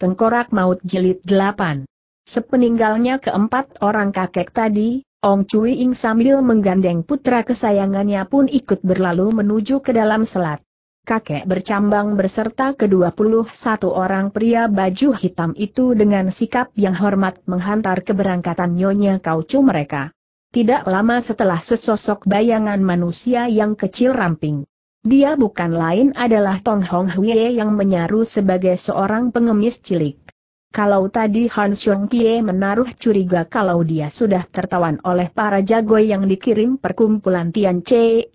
Tengkorak Maut Jilid 8. Sepeninggalnya keempat orang kakek tadi, Ong Cui Ing sambil menggandeng putra kesayangannya pun ikut berlalu menuju ke dalam selat. Kakek bercambang berserta ke-21 orang pria baju hitam itu dengan sikap yang hormat menghantar keberangkatan Nyonya Kaucu mereka. Tidak lama setelah sesosok bayangan manusia yang kecil ramping. Dia bukan lain adalah Tong Hong Hwee yang menyaru sebagai seorang pengemis cilik. Kalau tadi Han Xiong Kie menaruh curiga kalau dia sudah tertawan oleh para jago yang dikirim perkumpulan Tian Che.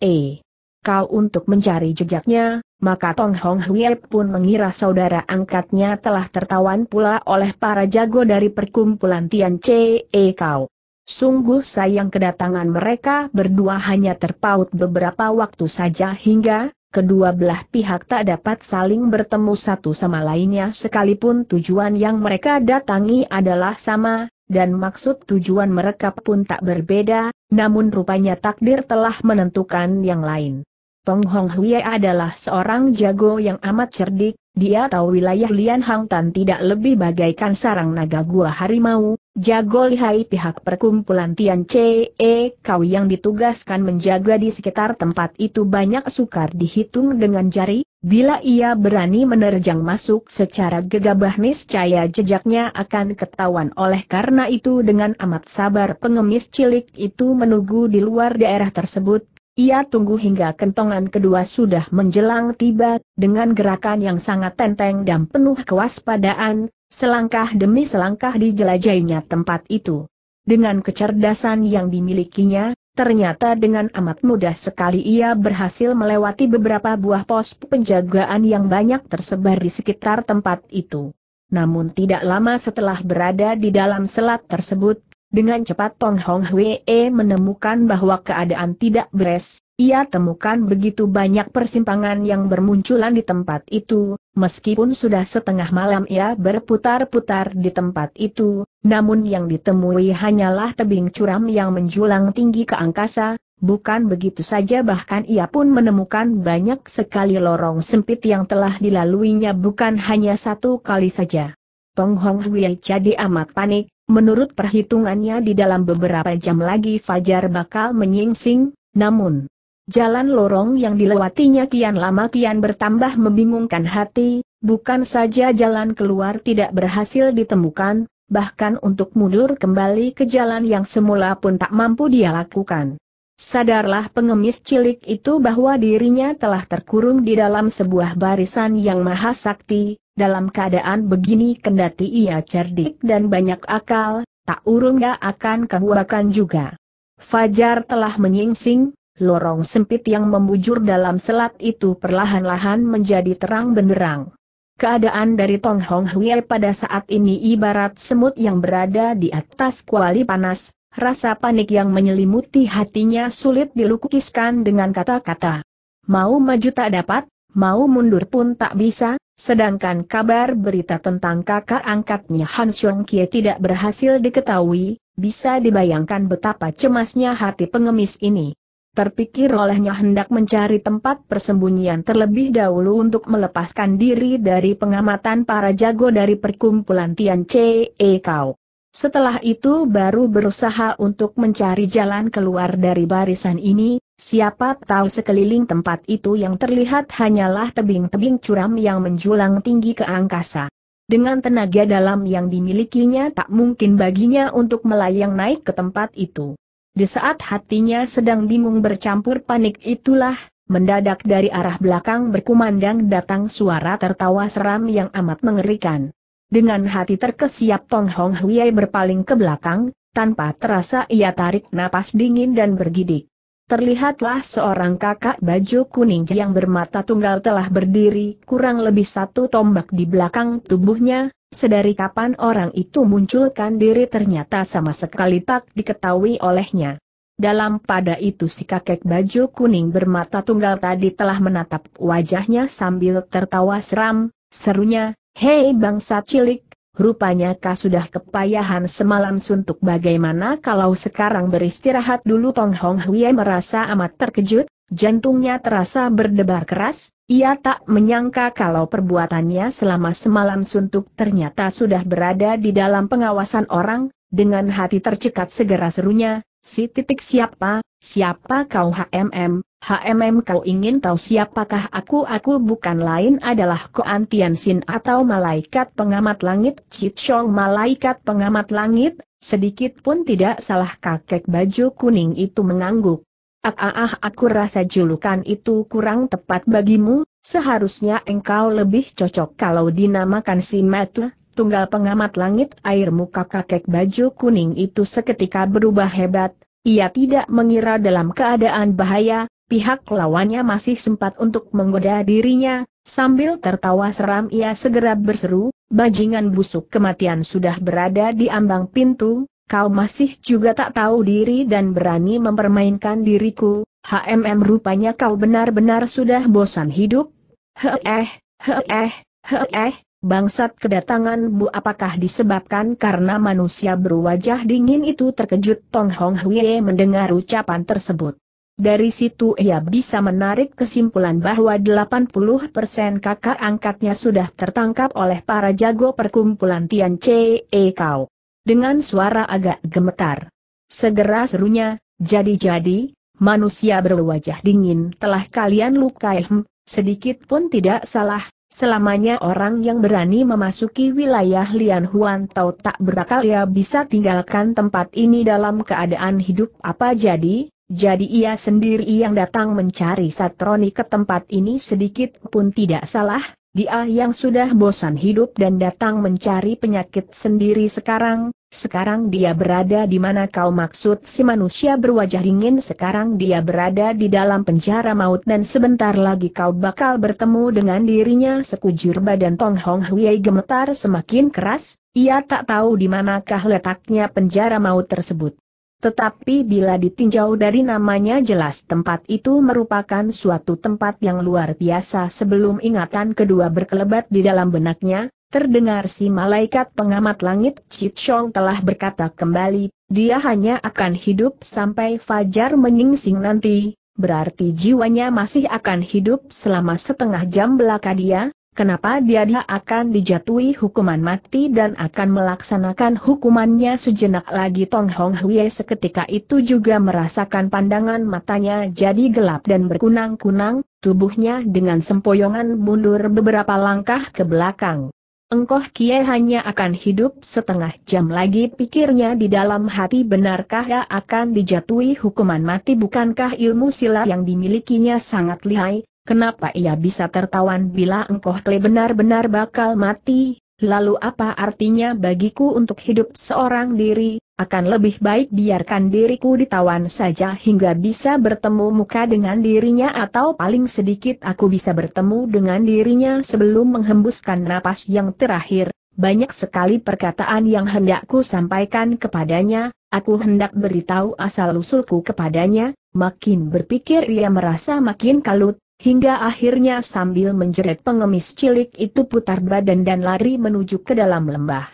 Kau untuk mencari jejaknya, maka Tong Hong Hwee pun mengira saudara angkatnya telah tertawan pula oleh para jago dari perkumpulan Tian Che kau. Sungguh sayang kedatangan mereka berdua hanya terpaut beberapa waktu saja hingga, kedua belah pihak tak dapat saling bertemu satu sama lainnya sekalipun tujuan yang mereka datangi adalah sama, dan maksud tujuan mereka pun tak berbeda, namun rupanya takdir telah menentukan yang lain. Tong Hong Hwie adalah seorang jago yang amat cerdik, dia tahu wilayah Lian Hang Tan tidak lebih bagaikan sarang naga gua harimau, Jago lihai pihak perkumpulan Tian E kau yang ditugaskan menjaga di sekitar tempat itu banyak sukar dihitung dengan jari, bila ia berani menerjang masuk secara gegabah niscaya jejaknya akan ketahuan oleh karena itu dengan amat sabar pengemis cilik itu menunggu di luar daerah tersebut, ia tunggu hingga kentongan kedua sudah menjelang tiba, dengan gerakan yang sangat tenteng dan penuh kewaspadaan, Selangkah demi selangkah dijelajahinya tempat itu. Dengan kecerdasan yang dimilikinya, ternyata dengan amat mudah sekali ia berhasil melewati beberapa buah pos penjagaan yang banyak tersebar di sekitar tempat itu. Namun tidak lama setelah berada di dalam selat tersebut, dengan cepat Tong Hong Hwee menemukan bahwa keadaan tidak beres, ia temukan begitu banyak persimpangan yang bermunculan di tempat itu, meskipun sudah setengah malam ia berputar-putar di tempat itu, namun yang ditemui hanyalah tebing curam yang menjulang tinggi ke angkasa, bukan begitu saja bahkan ia pun menemukan banyak sekali lorong sempit yang telah dilaluinya bukan hanya satu kali saja. Tong Hong Hui jadi amat panik, menurut perhitungannya di dalam beberapa jam lagi Fajar bakal menyingsing, namun, Jalan lorong yang dilewatinya kian lama kian bertambah membingungkan hati, bukan saja jalan keluar tidak berhasil ditemukan, bahkan untuk mundur kembali ke jalan yang semula pun tak mampu dia lakukan. Sadarlah pengemis cilik itu bahwa dirinya telah terkurung di dalam sebuah barisan yang maha sakti, dalam keadaan begini kendati ia cerdik dan banyak akal, tak urung gak akan kebuakan juga. Fajar telah menyingsing, lorong sempit yang membujur dalam selat itu perlahan-lahan menjadi terang benderang. Keadaan dari Tong Hong Hui pada saat ini ibarat semut yang berada di atas kuali panas, rasa panik yang menyelimuti hatinya sulit dilukiskan dengan kata-kata. Mau maju tak dapat, mau mundur pun tak bisa, sedangkan kabar berita tentang kakak angkatnya Han Xiong Kie tidak berhasil diketahui, bisa dibayangkan betapa cemasnya hati pengemis ini terpikir olehnya hendak mencari tempat persembunyian terlebih dahulu untuk melepaskan diri dari pengamatan para jago dari perkumpulan Tian Che e Kau. Setelah itu baru berusaha untuk mencari jalan keluar dari barisan ini, siapa tahu sekeliling tempat itu yang terlihat hanyalah tebing-tebing curam yang menjulang tinggi ke angkasa. Dengan tenaga dalam yang dimilikinya tak mungkin baginya untuk melayang naik ke tempat itu. Di saat hatinya sedang bingung bercampur panik itulah, mendadak dari arah belakang berkumandang datang suara tertawa seram yang amat mengerikan. Dengan hati terkesiap Tong Hong Huiai berpaling ke belakang, tanpa terasa ia tarik napas dingin dan bergidik. Terlihatlah seorang kakak baju kuning yang bermata tunggal telah berdiri kurang lebih satu tombak di belakang tubuhnya, Sedari kapan orang itu munculkan diri ternyata sama sekali tak diketahui olehnya. Dalam pada itu si kakek baju kuning bermata tunggal tadi telah menatap wajahnya sambil tertawa seram, serunya, Hei bangsa cilik, Rupanya kau sudah kepayahan semalam suntuk bagaimana kalau sekarang beristirahat dulu Tong Hong Hui merasa amat terkejut, jantungnya terasa berdebar keras, ia tak menyangka kalau perbuatannya selama semalam suntuk ternyata sudah berada di dalam pengawasan orang, dengan hati tercekat segera serunya, si titik siapa, siapa kau HMM, HMM kau ingin tahu siapakah aku? Aku bukan lain adalah Koan Tian Sin atau malaikat pengamat langit Chong malaikat pengamat langit, sedikit pun tidak salah kakek baju kuning itu mengangguk. Ah, ah, ah aku rasa julukan itu kurang tepat bagimu, seharusnya engkau lebih cocok kalau dinamakan si Metle, tunggal pengamat langit air muka kakek baju kuning itu seketika berubah hebat, ia tidak mengira dalam keadaan bahaya, pihak lawannya masih sempat untuk menggoda dirinya, sambil tertawa seram ia segera berseru, bajingan busuk kematian sudah berada di ambang pintu, kau masih juga tak tahu diri dan berani mempermainkan diriku, HMM rupanya kau benar-benar sudah bosan hidup. Heeh, heeh, heeh, bangsat kedatangan bu apakah disebabkan karena manusia berwajah dingin itu terkejut Tong Hong Hwie mendengar ucapan tersebut. Dari situ ia bisa menarik kesimpulan bahwa 80% kakak angkatnya sudah tertangkap oleh para jago perkumpulan Tian Che e Kau. Dengan suara agak gemetar. Segera serunya, jadi-jadi, manusia berwajah dingin telah kalian lukai hem, sedikit pun tidak salah, selamanya orang yang berani memasuki wilayah Lian Huan tahu tak berakal ia bisa tinggalkan tempat ini dalam keadaan hidup apa jadi, jadi ia sendiri yang datang mencari Satroni ke tempat ini sedikit pun tidak salah, dia yang sudah bosan hidup dan datang mencari penyakit sendiri sekarang, sekarang dia berada di mana kau maksud si manusia berwajah dingin sekarang dia berada di dalam penjara maut dan sebentar lagi kau bakal bertemu dengan dirinya sekujur badan Tong Hong Hui gemetar semakin keras, ia tak tahu di manakah letaknya penjara maut tersebut. Tetapi bila ditinjau dari namanya jelas tempat itu merupakan suatu tempat yang luar biasa sebelum ingatan kedua berkelebat di dalam benaknya, terdengar si malaikat pengamat langit Chit Chong telah berkata kembali, dia hanya akan hidup sampai fajar menyingsing nanti, berarti jiwanya masih akan hidup selama setengah jam belaka dia, Kenapa dia dia akan dijatuhi hukuman mati dan akan melaksanakan hukumannya sejenak lagi Tong Hong Hui seketika itu juga merasakan pandangan matanya jadi gelap dan berkunang-kunang, tubuhnya dengan sempoyongan mundur beberapa langkah ke belakang. Engkoh Kie hanya akan hidup setengah jam lagi pikirnya di dalam hati benarkah ia akan dijatuhi hukuman mati bukankah ilmu silat yang dimilikinya sangat lihai, Kenapa ia bisa tertawan bila engkau Kle benar-benar bakal mati? Lalu apa artinya bagiku untuk hidup seorang diri? Akan lebih baik biarkan diriku ditawan saja hingga bisa bertemu muka dengan dirinya atau paling sedikit aku bisa bertemu dengan dirinya sebelum menghembuskan napas yang terakhir. Banyak sekali perkataan yang hendakku sampaikan kepadanya, aku hendak beritahu asal-usulku kepadanya, makin berpikir ia merasa makin kalut, Hingga akhirnya sambil menjerit pengemis cilik itu putar badan dan lari menuju ke dalam lembah.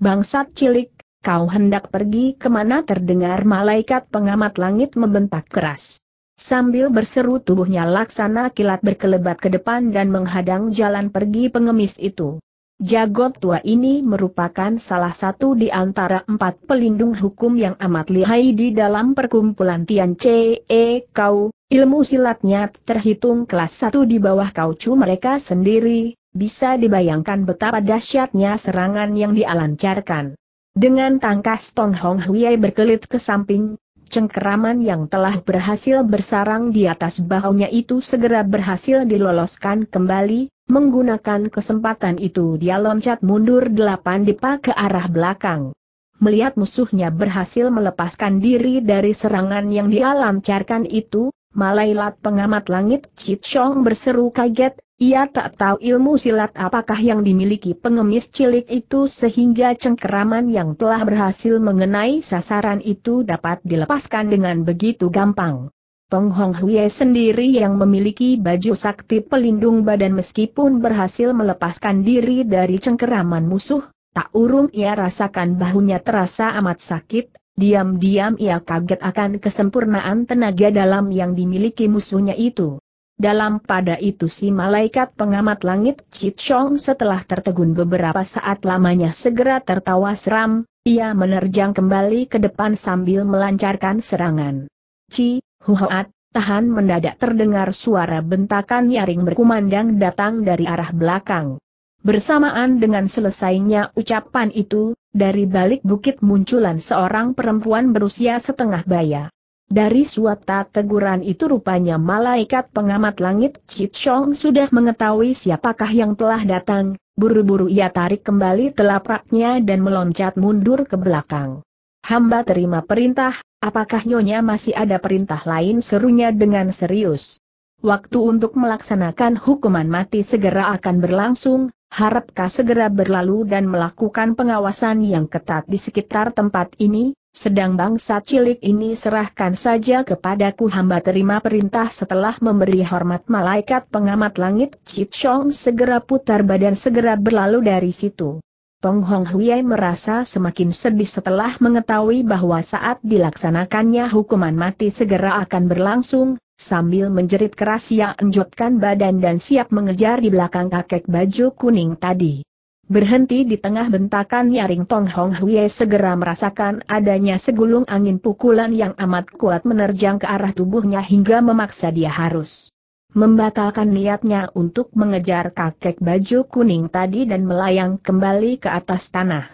Bangsat cilik, kau hendak pergi kemana terdengar malaikat pengamat langit membentak keras. Sambil berseru tubuhnya laksana kilat berkelebat ke depan dan menghadang jalan pergi pengemis itu. Jagot tua ini merupakan salah satu di antara empat pelindung hukum yang amat lihai di dalam perkumpulan Tian Che Kau, ilmu silatnya terhitung kelas satu di bawah kaucu mereka sendiri, bisa dibayangkan betapa dahsyatnya serangan yang dialancarkan. Dengan tangkas Tong Hong Hui berkelit ke samping, cengkeraman yang telah berhasil bersarang di atas bahunya itu segera berhasil diloloskan kembali, menggunakan kesempatan itu dia loncat mundur delapan depa ke arah belakang. Melihat musuhnya berhasil melepaskan diri dari serangan yang dia lancarkan itu, Malailat pengamat langit Chit berseru kaget, ia tak tahu ilmu silat apakah yang dimiliki pengemis cilik itu sehingga cengkeraman yang telah berhasil mengenai sasaran itu dapat dilepaskan dengan begitu gampang. Tong Hong Hui sendiri yang memiliki baju sakti pelindung badan meskipun berhasil melepaskan diri dari cengkeraman musuh, tak urung ia rasakan bahunya terasa amat sakit, diam-diam ia kaget akan kesempurnaan tenaga dalam yang dimiliki musuhnya itu. Dalam pada itu si malaikat pengamat langit Chit Chong setelah tertegun beberapa saat lamanya segera tertawa seram, ia menerjang kembali ke depan sambil melancarkan serangan. Ci, huhoat, tahan mendadak terdengar suara bentakan nyaring berkumandang datang dari arah belakang. Bersamaan dengan selesainya ucapan itu, dari balik bukit munculan seorang perempuan berusia setengah baya. Dari suatu teguran itu rupanya malaikat pengamat langit Chit Chong sudah mengetahui siapakah yang telah datang, buru-buru ia tarik kembali telapaknya dan meloncat mundur ke belakang. Hamba terima perintah, apakah Nyonya masih ada perintah lain serunya dengan serius. Waktu untuk melaksanakan hukuman mati segera akan berlangsung, harapkah segera berlalu dan melakukan pengawasan yang ketat di sekitar tempat ini, sedang bangsa cilik ini serahkan saja kepadaku hamba terima perintah setelah memberi hormat malaikat pengamat langit Chit Chong segera putar badan segera berlalu dari situ. Tong Hong Huiai merasa semakin sedih setelah mengetahui bahwa saat dilaksanakannya hukuman mati segera akan berlangsung, sambil menjerit keras ia ya, enjotkan badan dan siap mengejar di belakang kakek baju kuning tadi. Berhenti di tengah bentakan Yaring Tong Hong Hui, segera merasakan adanya segulung angin pukulan yang amat kuat menerjang ke arah tubuhnya hingga memaksa dia harus membatalkan niatnya untuk mengejar kakek baju kuning tadi dan melayang kembali ke atas tanah.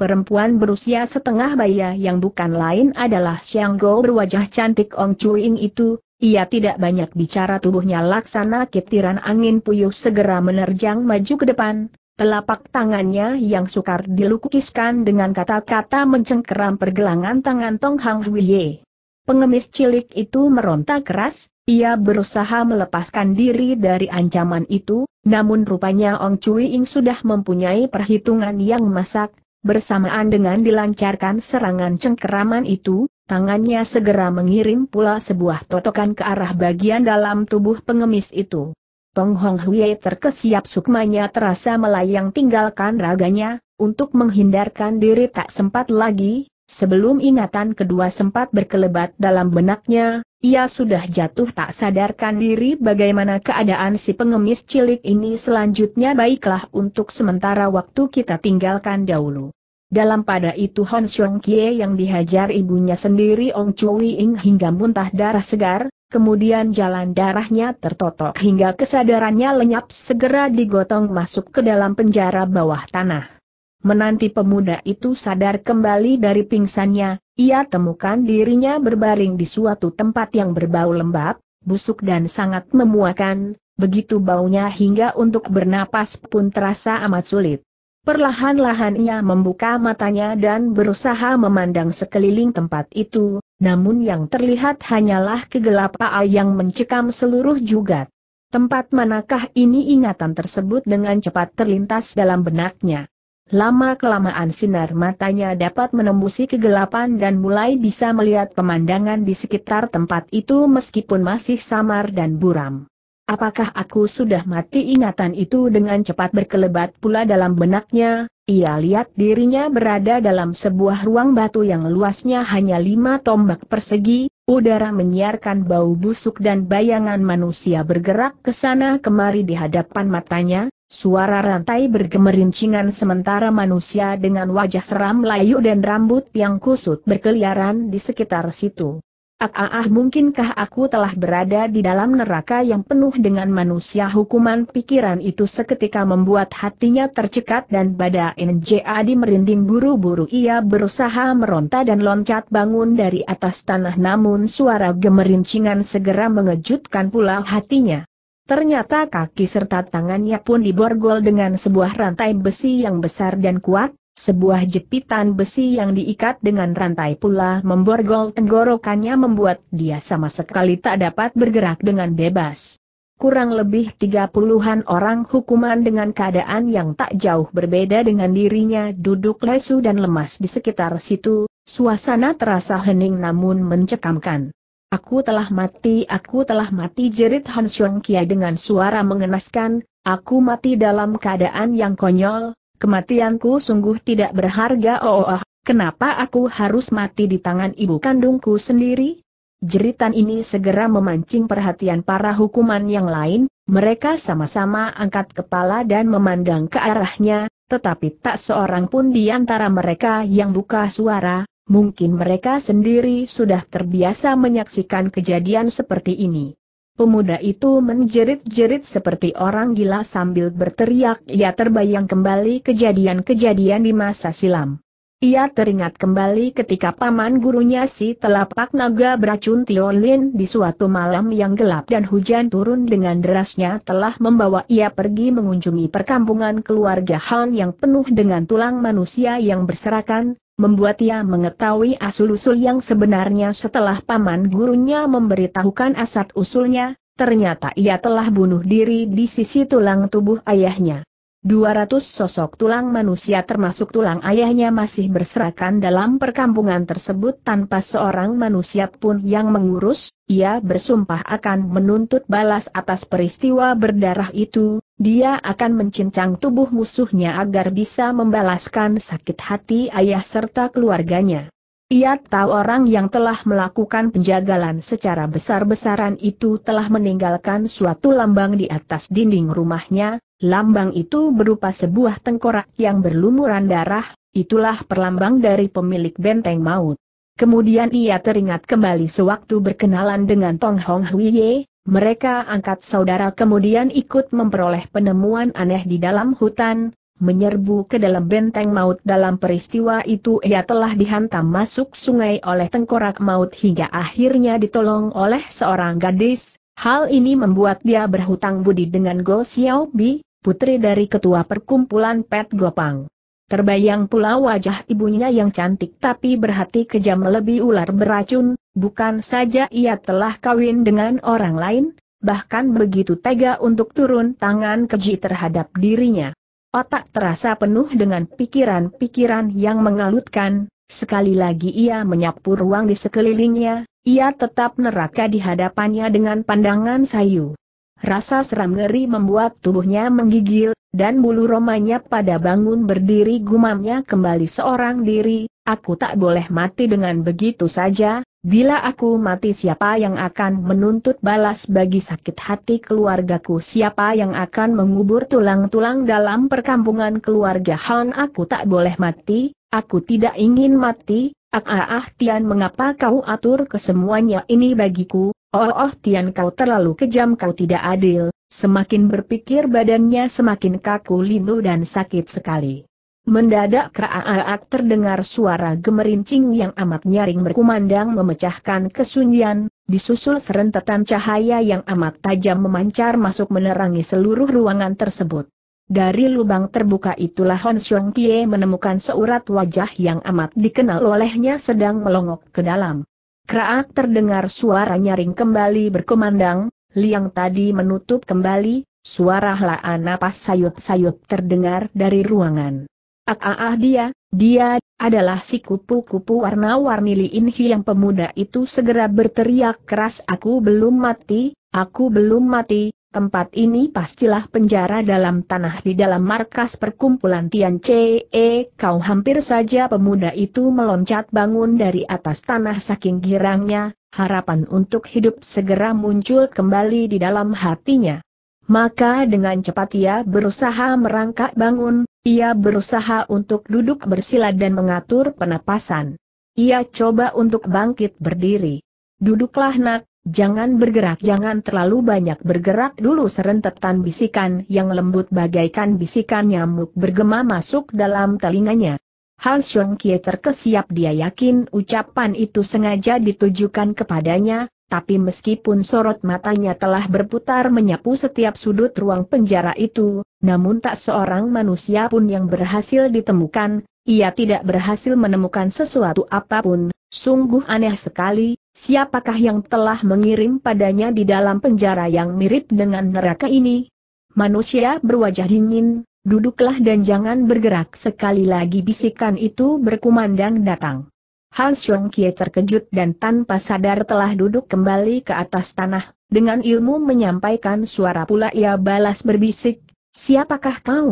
Perempuan berusia setengah baya yang bukan lain adalah Xiang Go berwajah cantik Ong Chuing itu, ia tidak banyak bicara tubuhnya laksana ketiran angin puyuh segera menerjang maju ke depan, Telapak tangannya yang sukar dilukiskan dengan kata-kata mencengkeram pergelangan tangan Tong Hang Huiye. Pengemis cilik itu meronta keras, ia berusaha melepaskan diri dari ancaman itu, namun rupanya Ong Cui Ing sudah mempunyai perhitungan yang masak, bersamaan dengan dilancarkan serangan cengkeraman itu, tangannya segera mengirim pula sebuah totokan ke arah bagian dalam tubuh pengemis itu. Tong Hong Hui terkesiap sukmanya terasa melayang tinggalkan raganya, untuk menghindarkan diri tak sempat lagi, sebelum ingatan kedua sempat berkelebat dalam benaknya, ia sudah jatuh tak sadarkan diri bagaimana keadaan si pengemis cilik ini selanjutnya baiklah untuk sementara waktu kita tinggalkan dahulu. Dalam pada itu Hon Xiong Kie yang dihajar ibunya sendiri Ong Chui Ing hingga muntah darah segar, kemudian jalan darahnya tertotok hingga kesadarannya lenyap segera digotong masuk ke dalam penjara bawah tanah. Menanti pemuda itu sadar kembali dari pingsannya, ia temukan dirinya berbaring di suatu tempat yang berbau lembab, busuk dan sangat memuakan, begitu baunya hingga untuk bernapas pun terasa amat sulit. Perlahan-lahan ia membuka matanya dan berusaha memandang sekeliling tempat itu, namun yang terlihat hanyalah kegelapan yang mencekam seluruh jugat. Tempat manakah ini ingatan tersebut dengan cepat terlintas dalam benaknya. Lama-kelamaan sinar matanya dapat menembusi kegelapan dan mulai bisa melihat pemandangan di sekitar tempat itu meskipun masih samar dan buram. Apakah aku sudah mati ingatan itu dengan cepat berkelebat pula dalam benaknya, ia lihat dirinya berada dalam sebuah ruang batu yang luasnya hanya lima tombak persegi, udara menyiarkan bau busuk dan bayangan manusia bergerak ke sana kemari di hadapan matanya, Suara rantai bergemerincingan sementara manusia dengan wajah seram layu dan rambut yang kusut berkeliaran di sekitar situ. Ah, ah, mungkinkah aku telah berada di dalam neraka yang penuh dengan manusia hukuman pikiran itu seketika membuat hatinya tercekat dan pada Jadi merinding buru-buru ia berusaha meronta dan loncat bangun dari atas tanah namun suara gemerincingan segera mengejutkan pula hatinya. Ternyata kaki serta tangannya pun diborgol dengan sebuah rantai besi yang besar dan kuat, sebuah jepitan besi yang diikat dengan rantai pula memborgol tenggorokannya membuat dia sama sekali tak dapat bergerak dengan bebas. Kurang lebih tiga puluhan orang hukuman dengan keadaan yang tak jauh berbeda dengan dirinya duduk lesu dan lemas di sekitar situ, suasana terasa hening namun mencekamkan. Aku telah mati, aku telah mati jerit Han Xiong Kia dengan suara mengenaskan, aku mati dalam keadaan yang konyol, Kematianku sungguh tidak berharga oh, oh, oh kenapa aku harus mati di tangan ibu kandungku sendiri? Jeritan ini segera memancing perhatian para hukuman yang lain, mereka sama-sama angkat kepala dan memandang ke arahnya, tetapi tak seorang pun di antara mereka yang buka suara, mungkin mereka sendiri sudah terbiasa menyaksikan kejadian seperti ini. Pemuda itu menjerit-jerit seperti orang gila sambil berteriak ia terbayang kembali kejadian-kejadian di masa silam. Ia teringat kembali ketika paman gurunya si telapak naga beracun Tiolin di suatu malam yang gelap dan hujan turun dengan derasnya telah membawa ia pergi mengunjungi perkampungan keluarga Han yang penuh dengan tulang manusia yang berserakan, membuat ia mengetahui asal-usul yang sebenarnya setelah paman gurunya memberitahukan asat usulnya, ternyata ia telah bunuh diri di sisi tulang tubuh ayahnya. 200 sosok tulang manusia termasuk tulang ayahnya masih berserakan dalam perkampungan tersebut tanpa seorang manusia pun yang mengurus, ia bersumpah akan menuntut balas atas peristiwa berdarah itu, dia akan mencincang tubuh musuhnya agar bisa membalaskan sakit hati ayah serta keluarganya. Ia tahu orang yang telah melakukan penjagalan secara besar-besaran itu telah meninggalkan suatu lambang di atas dinding rumahnya, Lambang itu berupa sebuah tengkorak yang berlumuran darah, itulah perlambang dari pemilik benteng maut. Kemudian ia teringat kembali sewaktu berkenalan dengan Tong Hong Huiye, mereka angkat saudara kemudian ikut memperoleh penemuan aneh di dalam hutan, menyerbu ke dalam benteng maut dalam peristiwa itu ia telah dihantam masuk sungai oleh tengkorak maut hingga akhirnya ditolong oleh seorang gadis, hal ini membuat dia berhutang budi dengan Go Xiaobi, putri dari ketua perkumpulan Pet Gopang. Terbayang pula wajah ibunya yang cantik tapi berhati kejam lebih ular beracun, bukan saja ia telah kawin dengan orang lain, bahkan begitu tega untuk turun tangan keji terhadap dirinya. Otak terasa penuh dengan pikiran-pikiran yang mengalutkan, sekali lagi ia menyapu ruang di sekelilingnya, ia tetap neraka di hadapannya dengan pandangan sayu. Rasa seram ngeri membuat tubuhnya menggigil, dan bulu romanya pada bangun berdiri gumamnya kembali seorang diri, aku tak boleh mati dengan begitu saja, bila aku mati siapa yang akan menuntut balas bagi sakit hati keluargaku siapa yang akan mengubur tulang-tulang dalam perkampungan keluarga Han aku tak boleh mati, aku tidak ingin mati, ah ah ah Tian mengapa kau atur kesemuanya ini bagiku, Oh oh Tian kau terlalu kejam kau tidak adil, semakin berpikir badannya semakin kaku linu dan sakit sekali. Mendadak kraaak terdengar suara gemerincing yang amat nyaring berkumandang memecahkan kesunyian, disusul serentetan cahaya yang amat tajam memancar masuk menerangi seluruh ruangan tersebut. Dari lubang terbuka itulah Hon Xiong Tie menemukan seurat wajah yang amat dikenal olehnya sedang melongok ke dalam. Kraak terdengar suara nyaring kembali berkumandang, liang tadi menutup kembali, suara helaan napas sayup-sayup terdengar dari ruangan. Ah, ah, ah, dia, dia, adalah si kupu-kupu warna-warni Li Inhi yang pemuda itu segera berteriak keras aku belum mati, aku belum mati, tempat ini pastilah penjara dalam tanah di dalam markas perkumpulan Tian Chee, e, kau hampir saja pemuda itu meloncat bangun dari atas tanah saking girangnya, harapan untuk hidup segera muncul kembali di dalam hatinya. Maka dengan cepat ia berusaha merangkak bangun, ia berusaha untuk duduk bersila dan mengatur penapasan. Ia coba untuk bangkit berdiri. Duduklah nak, Jangan bergerak, jangan terlalu banyak bergerak dulu serentetan bisikan yang lembut bagaikan bisikan nyamuk bergema masuk dalam telinganya. Hal Xiong Kie terkesiap dia yakin ucapan itu sengaja ditujukan kepadanya, tapi meskipun sorot matanya telah berputar menyapu setiap sudut ruang penjara itu, namun tak seorang manusia pun yang berhasil ditemukan, ia tidak berhasil menemukan sesuatu apapun, sungguh aneh sekali, Siapakah yang telah mengirim padanya di dalam penjara yang mirip dengan neraka ini? Manusia berwajah dingin, duduklah dan jangan bergerak sekali lagi bisikan itu berkumandang datang. Han Xiong Kie terkejut dan tanpa sadar telah duduk kembali ke atas tanah, dengan ilmu menyampaikan suara pula ia balas berbisik, Siapakah kau?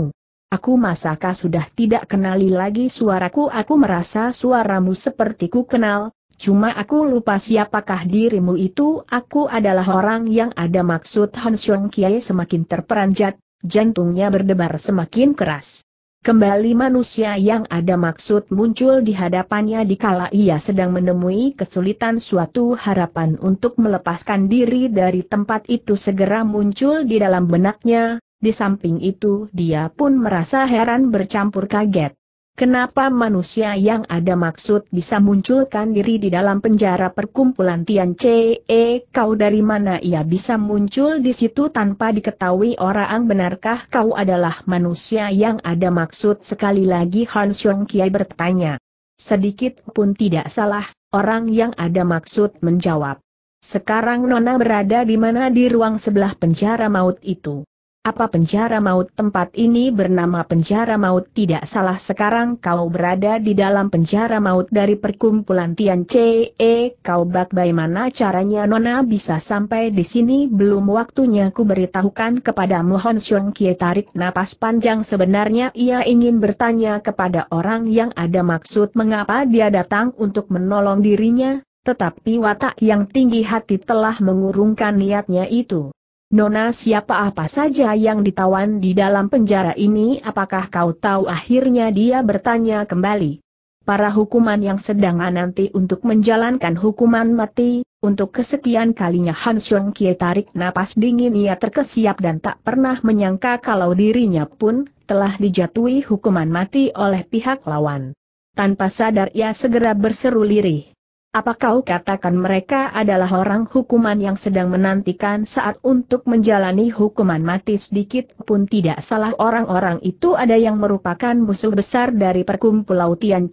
Aku masakah sudah tidak kenali lagi suaraku? Aku merasa suaramu seperti ku kenal, Cuma aku lupa siapakah dirimu itu, aku adalah orang yang ada maksud Han Xiong Kiai semakin terperanjat, jantungnya berdebar semakin keras. Kembali manusia yang ada maksud muncul di hadapannya dikala ia sedang menemui kesulitan suatu harapan untuk melepaskan diri dari tempat itu segera muncul di dalam benaknya, di samping itu dia pun merasa heran bercampur kaget. Kenapa manusia yang ada maksud bisa munculkan diri di dalam penjara perkumpulan Tian Ce, eh, kau dari mana ia bisa muncul di situ tanpa diketahui orang benarkah kau adalah manusia yang ada maksud sekali lagi Han Xiong Kiai bertanya. Sedikit pun tidak salah, orang yang ada maksud menjawab. Sekarang Nona berada di mana di ruang sebelah penjara maut itu. Apa penjara maut tempat ini bernama penjara maut tidak salah sekarang kau berada di dalam penjara maut dari perkumpulan Tian Ce, eh, kau bak bagaimana caranya Nona bisa sampai di sini belum waktunya ku beritahukan kepada Mohon Xiong Kie tarik napas panjang sebenarnya ia ingin bertanya kepada orang yang ada maksud mengapa dia datang untuk menolong dirinya, tetapi watak yang tinggi hati telah mengurungkan niatnya itu. Nona siapa apa saja yang ditawan di dalam penjara ini apakah kau tahu akhirnya dia bertanya kembali. Para hukuman yang sedang nanti untuk menjalankan hukuman mati, untuk kesekian kalinya Han Xiong Kie tarik napas dingin ia terkesiap dan tak pernah menyangka kalau dirinya pun telah dijatuhi hukuman mati oleh pihak lawan. Tanpa sadar ia segera berseru lirih. Apa kau katakan mereka adalah orang hukuman yang sedang menantikan saat untuk menjalani hukuman mati sedikit pun tidak salah orang-orang itu ada yang merupakan musuh besar dari perkumpulan Tian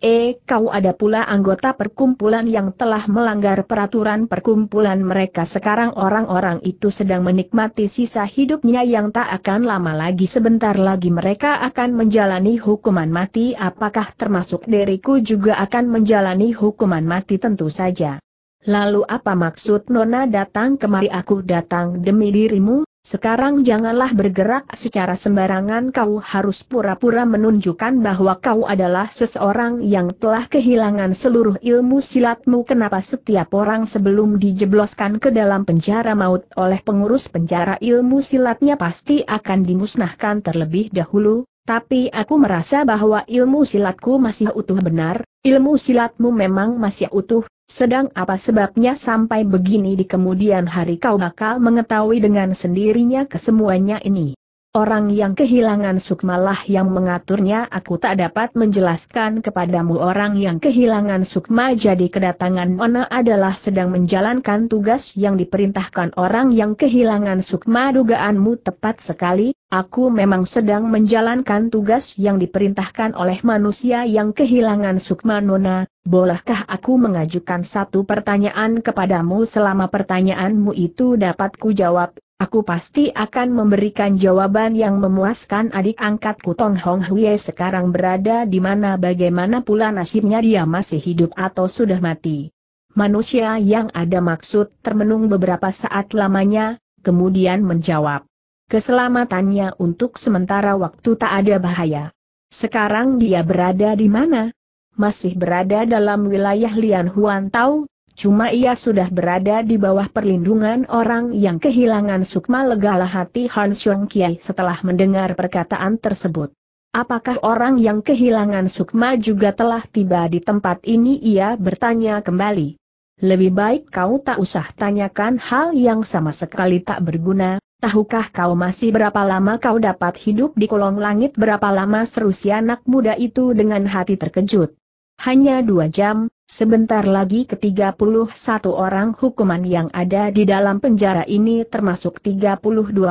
E. kau ada pula anggota perkumpulan yang telah melanggar peraturan perkumpulan mereka sekarang orang-orang itu sedang menikmati sisa hidupnya yang tak akan lama lagi sebentar lagi mereka akan menjalani hukuman mati apakah termasuk diriku juga akan menjalani hukuman mati mati tentu saja. Lalu apa maksud Nona datang kemari aku datang demi dirimu? Sekarang janganlah bergerak secara sembarangan kau harus pura-pura menunjukkan bahwa kau adalah seseorang yang telah kehilangan seluruh ilmu silatmu kenapa setiap orang sebelum dijebloskan ke dalam penjara maut oleh pengurus penjara ilmu silatnya pasti akan dimusnahkan terlebih dahulu, tapi aku merasa bahwa ilmu silatku masih utuh benar, ilmu silatmu memang masih utuh, sedang apa sebabnya sampai begini di kemudian hari kau bakal mengetahui dengan sendirinya kesemuanya ini. Orang yang kehilangan sukma lah yang mengaturnya aku tak dapat menjelaskan kepadamu orang yang kehilangan sukma jadi kedatangan Mona adalah sedang menjalankan tugas yang diperintahkan orang yang kehilangan sukma dugaanmu tepat sekali, aku memang sedang menjalankan tugas yang diperintahkan oleh manusia yang kehilangan sukma Nona, bolehkah aku mengajukan satu pertanyaan kepadamu selama pertanyaanmu itu dapat kujawab Aku pasti akan memberikan jawaban yang memuaskan adik angkatku Tong Hong Hui. sekarang berada di mana bagaimana pula nasibnya dia masih hidup atau sudah mati. Manusia yang ada maksud termenung beberapa saat lamanya, kemudian menjawab. Keselamatannya untuk sementara waktu tak ada bahaya. Sekarang dia berada di mana? Masih berada dalam wilayah Lian Huan Tau, cuma ia sudah berada di bawah perlindungan orang yang kehilangan sukma legalah hati Han Xiong Kiai setelah mendengar perkataan tersebut. Apakah orang yang kehilangan sukma juga telah tiba di tempat ini ia bertanya kembali. Lebih baik kau tak usah tanyakan hal yang sama sekali tak berguna, tahukah kau masih berapa lama kau dapat hidup di kolong langit berapa lama seru si anak muda itu dengan hati terkejut. Hanya dua jam, sebentar lagi ke-31 orang hukuman yang ada di dalam penjara ini termasuk 32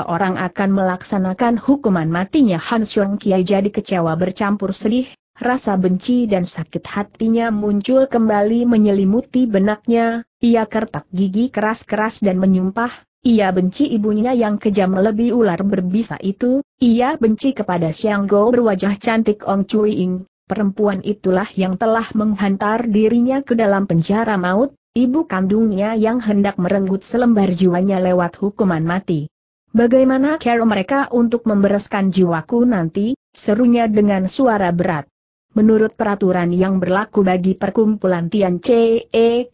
orang akan melaksanakan hukuman matinya Han Xiong Kiai jadi kecewa bercampur sedih, rasa benci dan sakit hatinya muncul kembali menyelimuti benaknya, ia kertak gigi keras-keras dan menyumpah, ia benci ibunya yang kejam lebih ular berbisa itu, ia benci kepada Xiang Go berwajah cantik Ong Cui Ing, perempuan itulah yang telah menghantar dirinya ke dalam penjara maut, ibu kandungnya yang hendak merenggut selembar jiwanya lewat hukuman mati. Bagaimana cara mereka untuk membereskan jiwaku nanti, serunya dengan suara berat. Menurut peraturan yang berlaku bagi perkumpulan Tian Che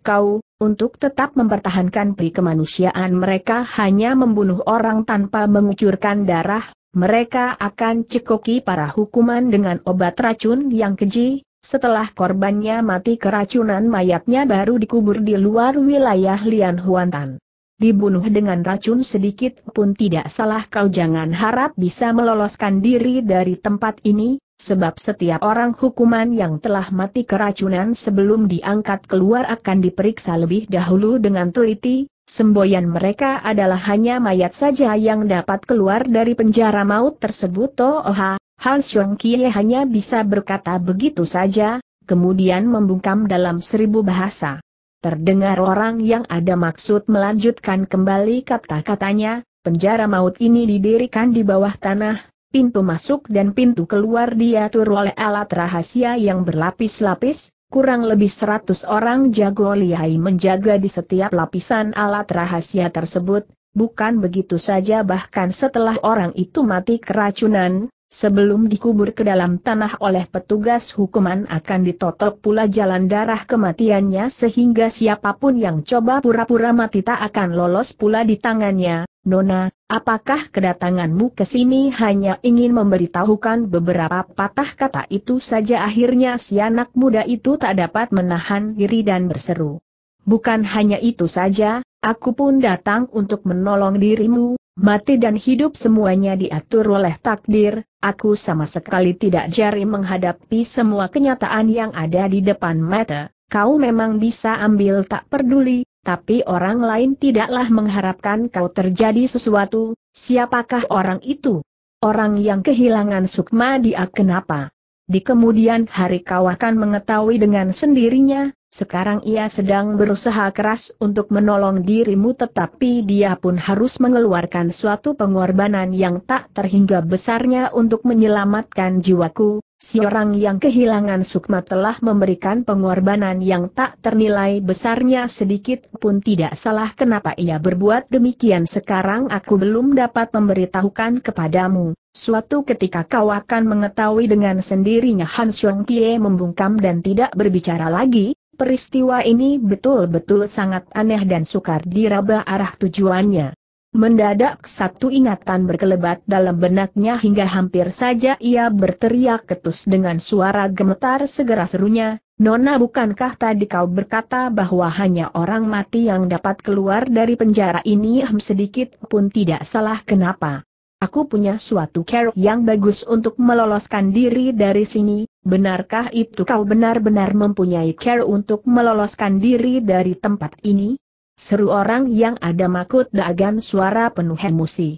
Kau, untuk tetap mempertahankan pri kemanusiaan mereka hanya membunuh orang tanpa mengucurkan darah, mereka akan cekoki para hukuman dengan obat racun yang keji, setelah korbannya mati keracunan mayatnya baru dikubur di luar wilayah Lian Huantan. Dibunuh dengan racun sedikit pun tidak salah kau jangan harap bisa meloloskan diri dari tempat ini, sebab setiap orang hukuman yang telah mati keracunan sebelum diangkat keluar akan diperiksa lebih dahulu dengan teliti, Semboyan mereka adalah hanya mayat saja yang dapat keluar dari penjara maut tersebut Toha, Han Xiong Kie hanya bisa berkata begitu saja, kemudian membungkam dalam seribu bahasa. Terdengar orang yang ada maksud melanjutkan kembali kata-katanya, penjara maut ini didirikan di bawah tanah, pintu masuk dan pintu keluar diatur oleh alat rahasia yang berlapis-lapis, kurang lebih seratus orang jago lihai menjaga di setiap lapisan alat rahasia tersebut, bukan begitu saja bahkan setelah orang itu mati keracunan, sebelum dikubur ke dalam tanah oleh petugas hukuman akan ditotok pula jalan darah kematiannya sehingga siapapun yang coba pura-pura mati tak akan lolos pula di tangannya, Nona, apakah kedatanganmu ke sini hanya ingin memberitahukan beberapa patah kata itu saja akhirnya si anak muda itu tak dapat menahan diri dan berseru. Bukan hanya itu saja, aku pun datang untuk menolong dirimu, mati dan hidup semuanya diatur oleh takdir, aku sama sekali tidak jari menghadapi semua kenyataan yang ada di depan mata, kau memang bisa ambil tak peduli, tapi orang lain tidaklah mengharapkan kau terjadi sesuatu, siapakah orang itu? Orang yang kehilangan sukma dia kenapa? Di kemudian hari kau akan mengetahui dengan sendirinya, sekarang ia sedang berusaha keras untuk menolong dirimu tetapi dia pun harus mengeluarkan suatu pengorbanan yang tak terhingga besarnya untuk menyelamatkan jiwaku, si orang yang kehilangan sukma telah memberikan pengorbanan yang tak ternilai besarnya sedikit pun tidak salah kenapa ia berbuat demikian sekarang aku belum dapat memberitahukan kepadamu. Suatu ketika kau akan mengetahui dengan sendirinya Han Xiong Kie membungkam dan tidak berbicara lagi, peristiwa ini betul-betul sangat aneh dan sukar diraba arah tujuannya. Mendadak satu ingatan berkelebat dalam benaknya hingga hampir saja ia berteriak ketus dengan suara gemetar segera serunya, Nona bukankah tadi kau berkata bahwa hanya orang mati yang dapat keluar dari penjara ini hmm, sedikit pun tidak salah kenapa? Aku punya suatu care yang bagus untuk meloloskan diri dari sini, benarkah itu kau benar-benar mempunyai care untuk meloloskan diri dari tempat ini? Seru orang yang ada makut dagan suara penuh emosi.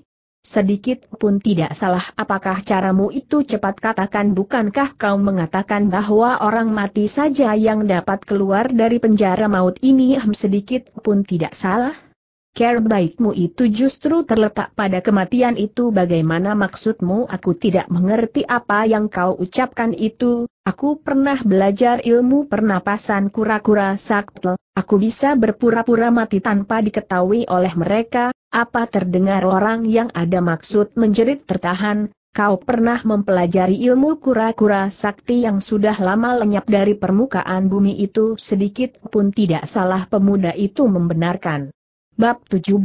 Sedikit pun tidak salah apakah caramu itu cepat katakan bukankah kau mengatakan bahwa orang mati saja yang dapat keluar dari penjara maut ini hmm sedikit pun tidak salah, care baikmu itu justru terletak pada kematian itu bagaimana maksudmu aku tidak mengerti apa yang kau ucapkan itu, aku pernah belajar ilmu pernapasan kura-kura sakti. aku bisa berpura-pura mati tanpa diketahui oleh mereka, apa terdengar orang yang ada maksud menjerit tertahan, kau pernah mempelajari ilmu kura-kura sakti yang sudah lama lenyap dari permukaan bumi itu sedikit pun tidak salah pemuda itu membenarkan. Bab 17.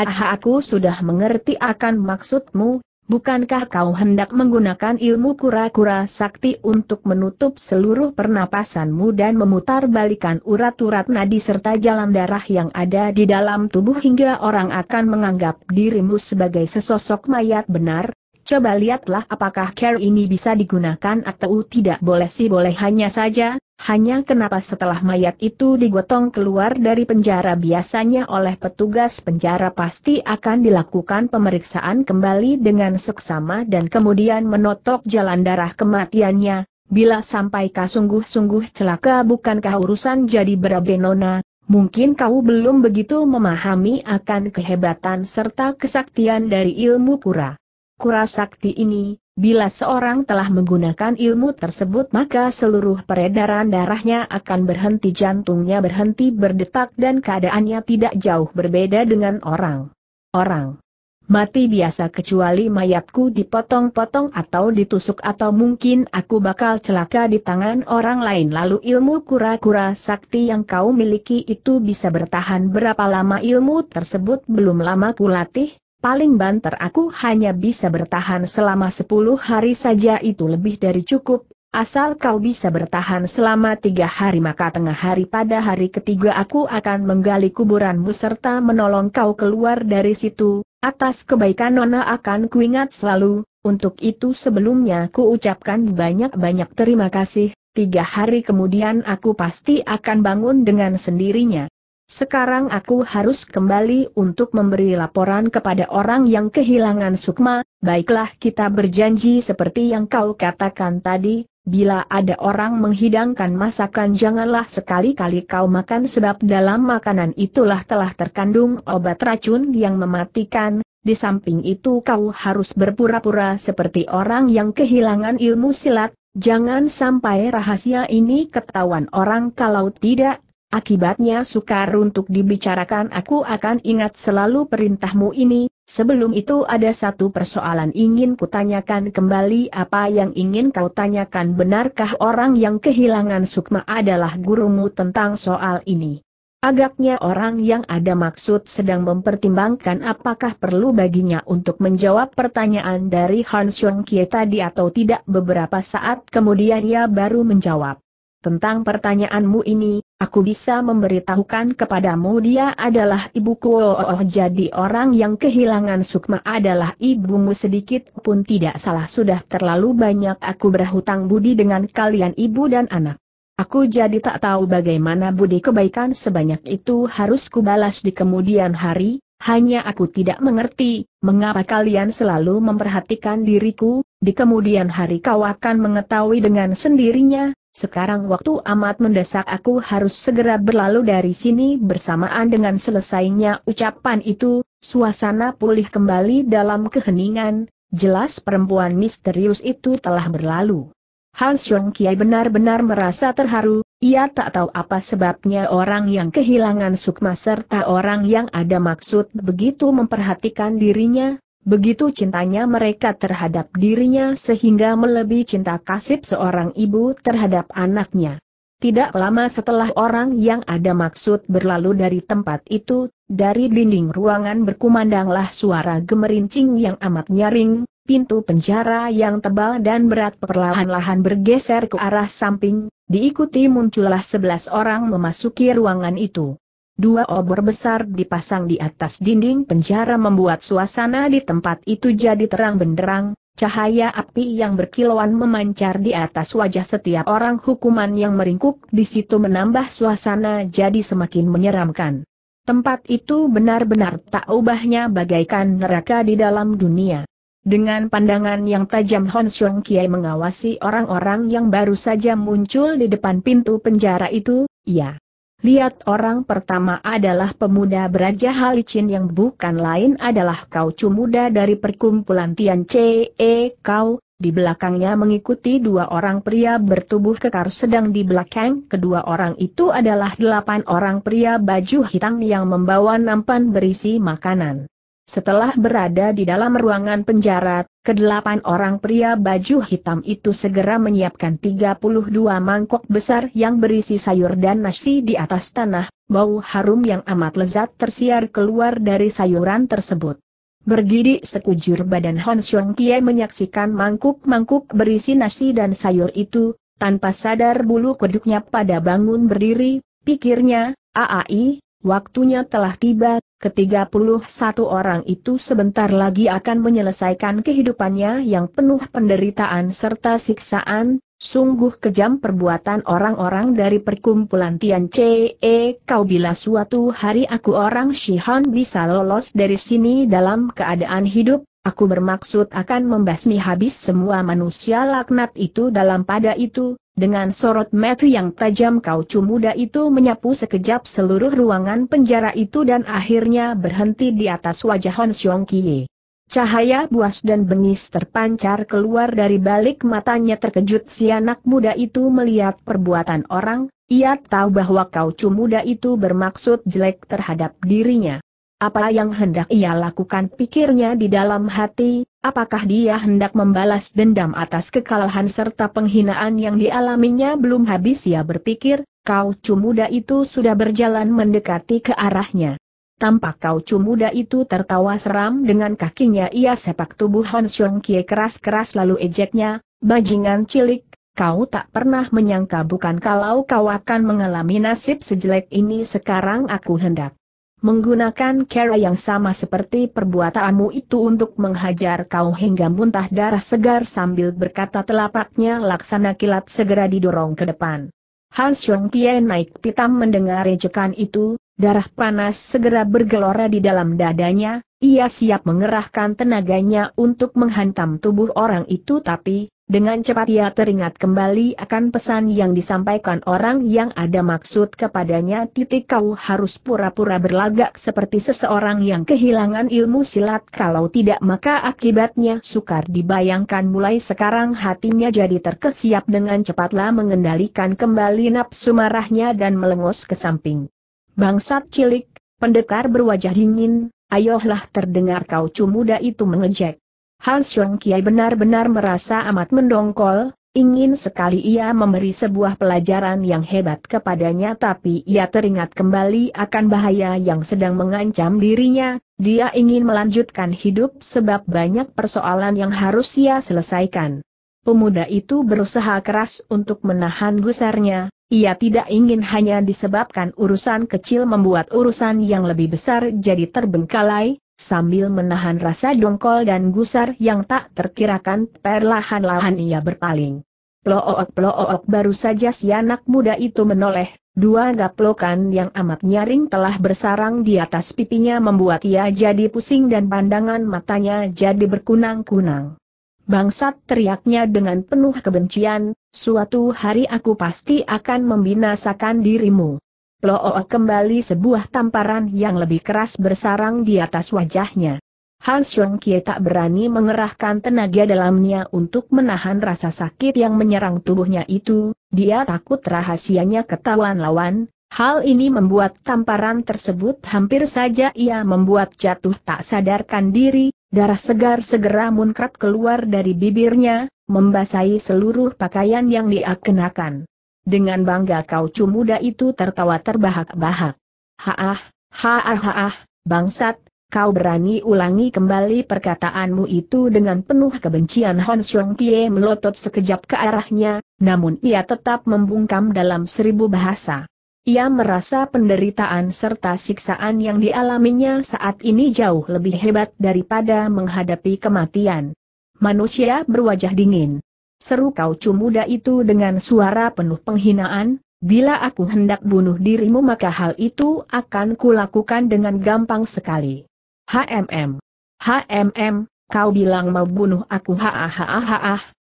Adha aku sudah mengerti akan maksudmu, bukankah kau hendak menggunakan ilmu kura-kura sakti untuk menutup seluruh pernapasanmu dan memutar balikan urat-urat nadi serta jalan darah yang ada di dalam tubuh hingga orang akan menganggap dirimu sebagai sesosok mayat benar? Coba lihatlah apakah care ini bisa digunakan atau tidak boleh sih boleh hanya saja, hanya kenapa setelah mayat itu digotong keluar dari penjara biasanya oleh petugas penjara pasti akan dilakukan pemeriksaan kembali dengan seksama dan kemudian menotok jalan darah kematiannya, bila sampai kau sungguh-sungguh celaka bukankah urusan jadi berabenona, mungkin kau belum begitu memahami akan kehebatan serta kesaktian dari ilmu kura. Kura sakti ini, Bila seorang telah menggunakan ilmu tersebut maka seluruh peredaran darahnya akan berhenti jantungnya berhenti berdetak dan keadaannya tidak jauh berbeda dengan orang. Orang mati biasa kecuali mayatku dipotong-potong atau ditusuk atau mungkin aku bakal celaka di tangan orang lain lalu ilmu kura-kura sakti yang kau miliki itu bisa bertahan berapa lama ilmu tersebut belum lama kulatih, Paling banter aku hanya bisa bertahan selama 10 hari saja itu lebih dari cukup, asal kau bisa bertahan selama tiga hari maka tengah hari pada hari ketiga aku akan menggali kuburanmu serta menolong kau keluar dari situ, atas kebaikan Nona akan kuingat selalu, untuk itu sebelumnya ku ucapkan banyak-banyak terima kasih, tiga hari kemudian aku pasti akan bangun dengan sendirinya. Sekarang aku harus kembali untuk memberi laporan kepada orang yang kehilangan sukma, baiklah kita berjanji seperti yang kau katakan tadi, bila ada orang menghidangkan masakan janganlah sekali-kali kau makan sebab dalam makanan itulah telah terkandung obat racun yang mematikan, di samping itu kau harus berpura-pura seperti orang yang kehilangan ilmu silat, jangan sampai rahasia ini ketahuan orang kalau tidak Akibatnya sukar untuk dibicarakan aku akan ingat selalu perintahmu ini, sebelum itu ada satu persoalan ingin kutanyakan kembali apa yang ingin kau tanyakan benarkah orang yang kehilangan sukma adalah gurumu tentang soal ini. Agaknya orang yang ada maksud sedang mempertimbangkan apakah perlu baginya untuk menjawab pertanyaan dari Han Xiong Kie tadi atau tidak beberapa saat kemudian ia baru menjawab. Tentang pertanyaanmu ini, Aku bisa memberitahukan kepadamu dia adalah ibuku oh, jadi orang yang kehilangan sukma adalah ibumu sedikit pun tidak salah sudah terlalu banyak aku berhutang budi dengan kalian ibu dan anak. Aku jadi tak tahu bagaimana budi kebaikan sebanyak itu harus kubalas di kemudian hari, hanya aku tidak mengerti, mengapa kalian selalu memperhatikan diriku, di kemudian hari kau akan mengetahui dengan sendirinya, sekarang waktu amat mendesak aku harus segera berlalu dari sini bersamaan dengan selesainya ucapan itu, suasana pulih kembali dalam keheningan, jelas perempuan misterius itu telah berlalu. Hans Xiong Kiai benar-benar merasa terharu, ia tak tahu apa sebabnya orang yang kehilangan sukma serta orang yang ada maksud begitu memperhatikan dirinya, Begitu cintanya mereka terhadap dirinya sehingga melebihi cinta kasih seorang ibu terhadap anaknya. Tidak lama setelah orang yang ada maksud berlalu dari tempat itu, dari dinding ruangan berkumandanglah suara gemerincing yang amat nyaring, pintu penjara yang tebal dan berat perlahan-lahan bergeser ke arah samping, diikuti muncullah sebelas orang memasuki ruangan itu. Dua obor besar dipasang di atas dinding penjara membuat suasana di tempat itu jadi terang benderang, cahaya api yang berkilauan memancar di atas wajah setiap orang hukuman yang meringkuk di situ menambah suasana jadi semakin menyeramkan. Tempat itu benar-benar tak ubahnya bagaikan neraka di dalam dunia. Dengan pandangan yang tajam Hon Xiong Kiai mengawasi orang-orang yang baru saja muncul di depan pintu penjara itu, Ya. Lihat orang pertama adalah pemuda beraja Halicin yang bukan lain adalah kau cumuda dari perkumpulan Tian E kau, di belakangnya mengikuti dua orang pria bertubuh kekar sedang di belakang kedua orang itu adalah delapan orang pria baju hitam yang membawa nampan berisi makanan. Setelah berada di dalam ruangan penjara, kedelapan orang pria baju hitam itu segera menyiapkan 32 mangkok besar yang berisi sayur dan nasi di atas tanah, bau harum yang amat lezat tersiar keluar dari sayuran tersebut. Berdiri sekujur badan Hon Xiong Kie menyaksikan mangkuk-mangkuk berisi nasi dan sayur itu, tanpa sadar bulu kuduknya pada bangun berdiri, pikirnya, aai, waktunya telah tiba, Ketiga puluh satu orang itu sebentar lagi akan menyelesaikan kehidupannya yang penuh penderitaan serta siksaan, sungguh kejam perbuatan orang-orang dari perkumpulan Tian E. kau bila suatu hari aku orang Shihan bisa lolos dari sini dalam keadaan hidup, aku bermaksud akan membasmi habis semua manusia laknat itu dalam pada itu, dengan sorot metu yang tajam kau muda itu menyapu sekejap seluruh ruangan penjara itu dan akhirnya berhenti di atas wajah Hon Xiong Kie. Cahaya buas dan bengis terpancar keluar dari balik matanya terkejut si anak muda itu melihat perbuatan orang, ia tahu bahwa kau muda itu bermaksud jelek terhadap dirinya. Apa yang hendak ia lakukan pikirnya di dalam hati, apakah dia hendak membalas dendam atas kekalahan serta penghinaan yang dialaminya belum habis ia berpikir, kau cumuda itu sudah berjalan mendekati ke arahnya. Tampak kau cumuda itu tertawa seram dengan kakinya ia sepak tubuh Hon Xiong Kie keras-keras lalu ejeknya, bajingan cilik, kau tak pernah menyangka bukan kalau kau akan mengalami nasib sejelek ini sekarang aku hendak menggunakan cara yang sama seperti perbuatanmu itu untuk menghajar kau hingga muntah darah segar sambil berkata telapaknya laksana kilat segera didorong ke depan. Han Xiong Tie naik pitam mendengar ejekan itu, darah panas segera bergelora di dalam dadanya, ia siap mengerahkan tenaganya untuk menghantam tubuh orang itu tapi, dengan cepat ia teringat kembali akan pesan yang disampaikan orang yang ada maksud kepadanya titik kau harus pura-pura berlagak seperti seseorang yang kehilangan ilmu silat kalau tidak maka akibatnya sukar dibayangkan mulai sekarang hatinya jadi terkesiap dengan cepatlah mengendalikan kembali nafsu marahnya dan melengos ke samping. Bangsat cilik, pendekar berwajah dingin, Ayolah, terdengar kau cumuda itu mengejek. Han Sung Kiai benar-benar merasa amat mendongkol, ingin sekali ia memberi sebuah pelajaran yang hebat kepadanya tapi ia teringat kembali akan bahaya yang sedang mengancam dirinya, dia ingin melanjutkan hidup sebab banyak persoalan yang harus ia selesaikan. Pemuda itu berusaha keras untuk menahan gusarnya, ia tidak ingin hanya disebabkan urusan kecil membuat urusan yang lebih besar jadi terbengkalai, Sambil menahan rasa dongkol dan gusar yang tak terkirakan, perlahan-lahan ia berpaling. Plook-plook baru saja si anak muda itu menoleh, dua gaplokan yang amat nyaring telah bersarang di atas pipinya membuat ia jadi pusing dan pandangan matanya jadi berkunang-kunang. Bangsat teriaknya dengan penuh kebencian, suatu hari aku pasti akan membinasakan dirimu. Ploo kembali sebuah tamparan yang lebih keras bersarang di atas wajahnya. Han Sung Kie tak berani mengerahkan tenaga dalamnya untuk menahan rasa sakit yang menyerang tubuhnya itu, dia takut rahasianya ketahuan lawan, hal ini membuat tamparan tersebut hampir saja ia membuat jatuh tak sadarkan diri, darah segar segera munkrat keluar dari bibirnya, membasahi seluruh pakaian yang dia kenakan. Dengan bangga kau muda itu tertawa terbahak-bahak. Haah, haah haah, bangsat, kau berani ulangi kembali perkataanmu itu dengan penuh kebencian Hon Xiong Tie melotot sekejap ke arahnya, namun ia tetap membungkam dalam seribu bahasa. Ia merasa penderitaan serta siksaan yang dialaminya saat ini jauh lebih hebat daripada menghadapi kematian. Manusia berwajah dingin. Seru kau muda itu dengan suara penuh penghinaan, bila aku hendak bunuh dirimu maka hal itu akan kulakukan dengan gampang sekali. HMM. HMM, kau bilang mau bunuh aku ha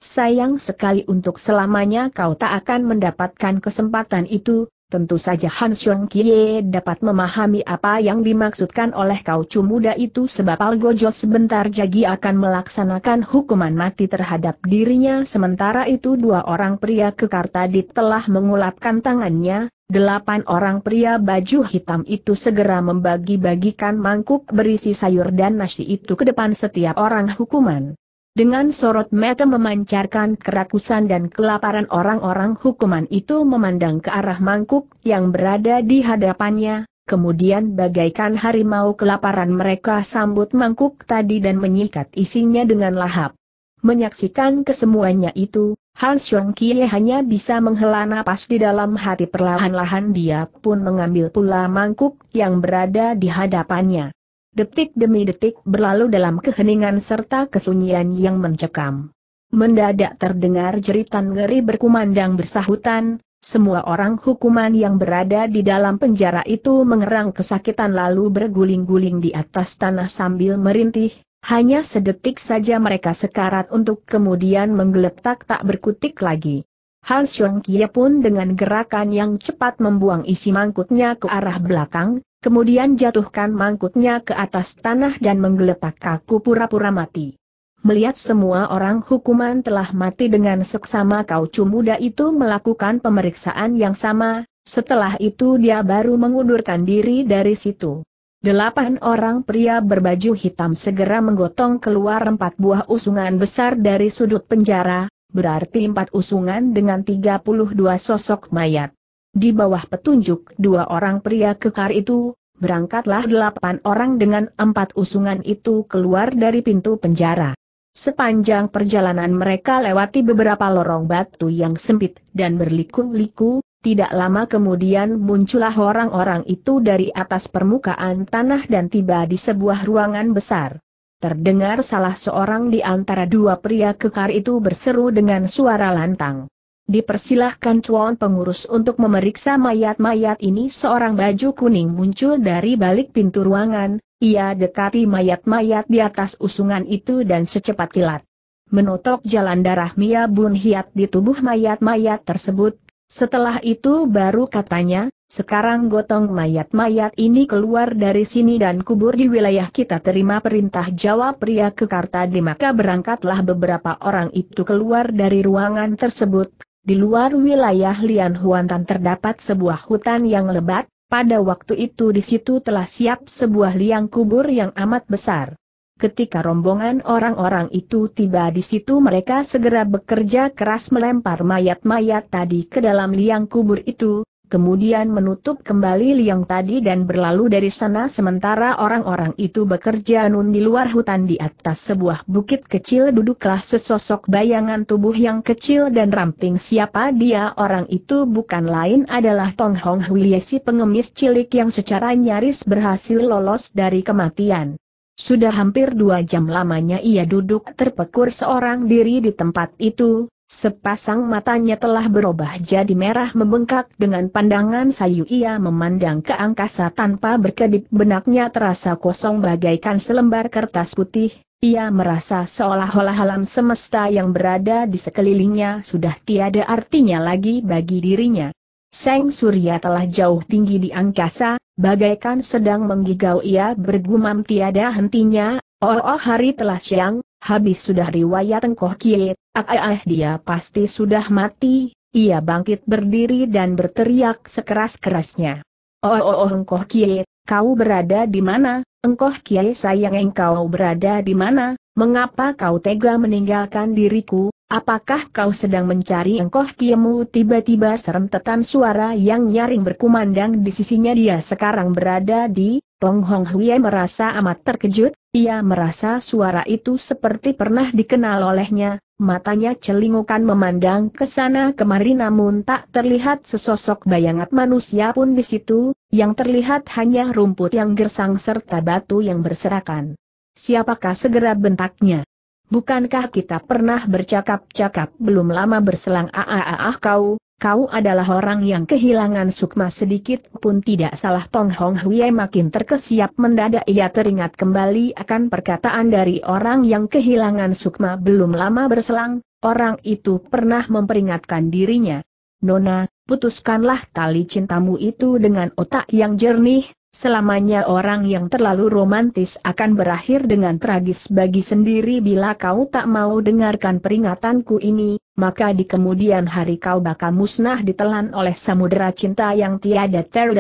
sayang sekali untuk selamanya kau tak akan mendapatkan kesempatan itu, Tentu saja Han Xiong Kie dapat memahami apa yang dimaksudkan oleh kau muda itu sebab Gojo sebentar jadi akan melaksanakan hukuman mati terhadap dirinya sementara itu dua orang pria kekar tadi telah mengulapkan tangannya, delapan orang pria baju hitam itu segera membagi-bagikan mangkuk berisi sayur dan nasi itu ke depan setiap orang hukuman. Dengan sorot mata memancarkan kerakusan dan kelaparan orang-orang hukuman itu memandang ke arah mangkuk yang berada di hadapannya, kemudian bagaikan harimau kelaparan mereka sambut mangkuk tadi dan menyikat isinya dengan lahap. Menyaksikan kesemuanya itu, Han Xiong Kie hanya bisa menghela napas di dalam hati perlahan-lahan dia pun mengambil pula mangkuk yang berada di hadapannya. Detik demi detik berlalu dalam keheningan serta kesunyian yang mencekam. Mendadak terdengar jeritan ngeri berkumandang bersahutan, semua orang hukuman yang berada di dalam penjara itu mengerang kesakitan lalu berguling-guling di atas tanah sambil merintih, hanya sedetik saja mereka sekarat untuk kemudian menggeletak tak berkutik lagi. Han Xiong Kie pun dengan gerakan yang cepat membuang isi mangkutnya ke arah belakang, kemudian jatuhkan mangkutnya ke atas tanah dan menggeletak kaku pura-pura mati. Melihat semua orang hukuman telah mati dengan seksama kaucu muda itu melakukan pemeriksaan yang sama, setelah itu dia baru mengundurkan diri dari situ. Delapan orang pria berbaju hitam segera menggotong keluar empat buah usungan besar dari sudut penjara, berarti empat usungan dengan 32 sosok mayat. Di bawah petunjuk dua orang pria kekar itu, berangkatlah delapan orang dengan empat usungan itu keluar dari pintu penjara. Sepanjang perjalanan mereka lewati beberapa lorong batu yang sempit dan berliku-liku, tidak lama kemudian muncullah orang-orang itu dari atas permukaan tanah dan tiba di sebuah ruangan besar terdengar salah seorang di antara dua pria kekar itu berseru dengan suara lantang. Dipersilahkan cuan pengurus untuk memeriksa mayat-mayat ini seorang baju kuning muncul dari balik pintu ruangan, ia dekati mayat-mayat di atas usungan itu dan secepat kilat. Menotok jalan darah Mia Bun Hiat di tubuh mayat-mayat tersebut, setelah itu baru katanya, sekarang gotong mayat-mayat ini keluar dari sini dan kubur di wilayah kita terima perintah jawab pria kekarta di maka berangkatlah beberapa orang itu keluar dari ruangan tersebut. Di luar wilayah Lian Huantan terdapat sebuah hutan yang lebat, pada waktu itu di situ telah siap sebuah liang kubur yang amat besar. Ketika rombongan orang-orang itu tiba di situ mereka segera bekerja keras melempar mayat-mayat tadi ke dalam liang kubur itu, kemudian menutup kembali liang tadi dan berlalu dari sana sementara orang-orang itu bekerja nun di luar hutan di atas sebuah bukit kecil duduklah sesosok bayangan tubuh yang kecil dan ramping siapa dia orang itu bukan lain adalah Tong Hong Huiye si pengemis cilik yang secara nyaris berhasil lolos dari kematian. Sudah hampir dua jam lamanya ia duduk terpekur seorang diri di tempat itu, Sepasang matanya telah berubah jadi merah membengkak dengan pandangan sayu ia memandang ke angkasa tanpa berkedip benaknya terasa kosong bagaikan selembar kertas putih, ia merasa seolah-olah alam semesta yang berada di sekelilingnya sudah tiada artinya lagi bagi dirinya. Seng Surya telah jauh tinggi di angkasa, bagaikan sedang menggigau ia bergumam tiada hentinya, oh, oh hari telah siang, habis sudah riwayat engkoh kie, ah, ah, ah dia pasti sudah mati, ia bangkit berdiri dan berteriak sekeras-kerasnya. Oh, oh, oh engkoh kie, kau berada di mana, engkoh kie sayang engkau berada di mana, mengapa kau tega meninggalkan diriku, apakah kau sedang mencari engkoh kiemu tiba-tiba serentetan suara yang nyaring berkumandang di sisinya dia sekarang berada di, Tong Hong Huye merasa amat terkejut, ia merasa suara itu seperti pernah dikenal olehnya, matanya celingukan memandang ke sana kemari namun tak terlihat sesosok bayangan manusia pun di situ, yang terlihat hanya rumput yang gersang serta batu yang berserakan. Siapakah segera bentaknya? Bukankah kita pernah bercakap-cakap belum lama berselang aaah kau, kau adalah orang yang kehilangan sukma sedikit pun tidak salah Tong Hong Huye makin terkesiap mendadak ia teringat kembali akan perkataan dari orang yang kehilangan sukma belum lama berselang, orang itu pernah memperingatkan dirinya. Nona, putuskanlah tali cintamu itu dengan otak yang jernih, selamanya orang yang terlalu romantis akan berakhir dengan tragis bagi sendiri bila kau tak mau dengarkan peringatanku ini, maka di kemudian hari kau bakal musnah ditelan oleh samudera cinta yang tiada ter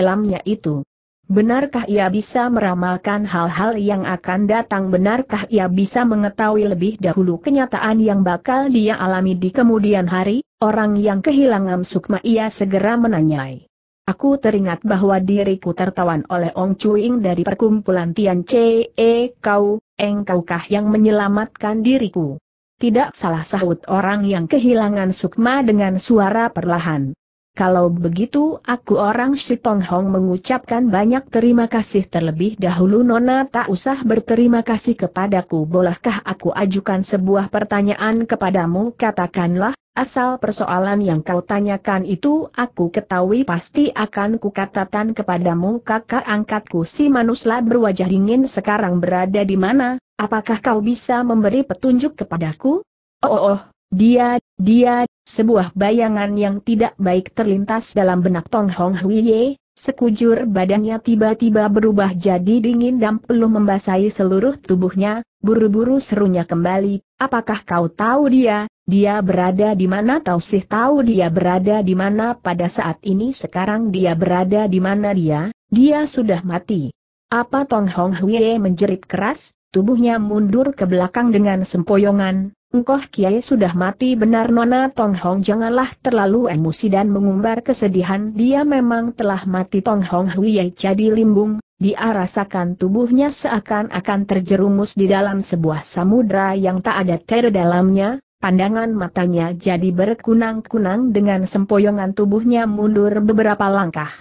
itu. Benarkah ia bisa meramalkan hal-hal yang akan datang? Benarkah ia bisa mengetahui lebih dahulu kenyataan yang bakal dia alami di kemudian hari? Orang yang kehilangan sukma ia segera menanyai. Aku teringat bahwa diriku tertawan oleh Ong Cuing dari perkumpulan Tian Che, Kau, engkaukah yang menyelamatkan diriku? Tidak salah sahut orang yang kehilangan sukma dengan suara perlahan. Kalau begitu aku orang si Tong Hong mengucapkan banyak terima kasih terlebih dahulu Nona tak usah berterima kasih kepadaku bolehkah aku ajukan sebuah pertanyaan kepadamu katakanlah, Asal persoalan yang kau tanyakan itu aku ketahui pasti akan kukatakan kepadamu kakak angkatku si Manusla berwajah dingin sekarang berada di mana, apakah kau bisa memberi petunjuk kepadaku? Oh, oh, oh dia, dia, sebuah bayangan yang tidak baik terlintas dalam benak Tong Hong Huiye, Sekujur badannya tiba-tiba berubah jadi dingin dan peluh membasahi seluruh tubuhnya, buru-buru serunya kembali, apakah kau tahu dia, dia berada di mana Tahu sih tahu dia berada di mana pada saat ini sekarang dia berada di mana dia, dia sudah mati. Apa Tong Hong Hwee menjerit keras, tubuhnya mundur ke belakang dengan sempoyongan, Engkau Kiai sudah mati benar Nona Tong Hong janganlah terlalu emosi dan mengumbar kesedihan dia memang telah mati Tong Hong Hui jadi limbung, dia rasakan tubuhnya seakan-akan terjerumus di dalam sebuah samudra yang tak ada tera dalamnya, pandangan matanya jadi berkunang-kunang dengan sempoyongan tubuhnya mundur beberapa langkah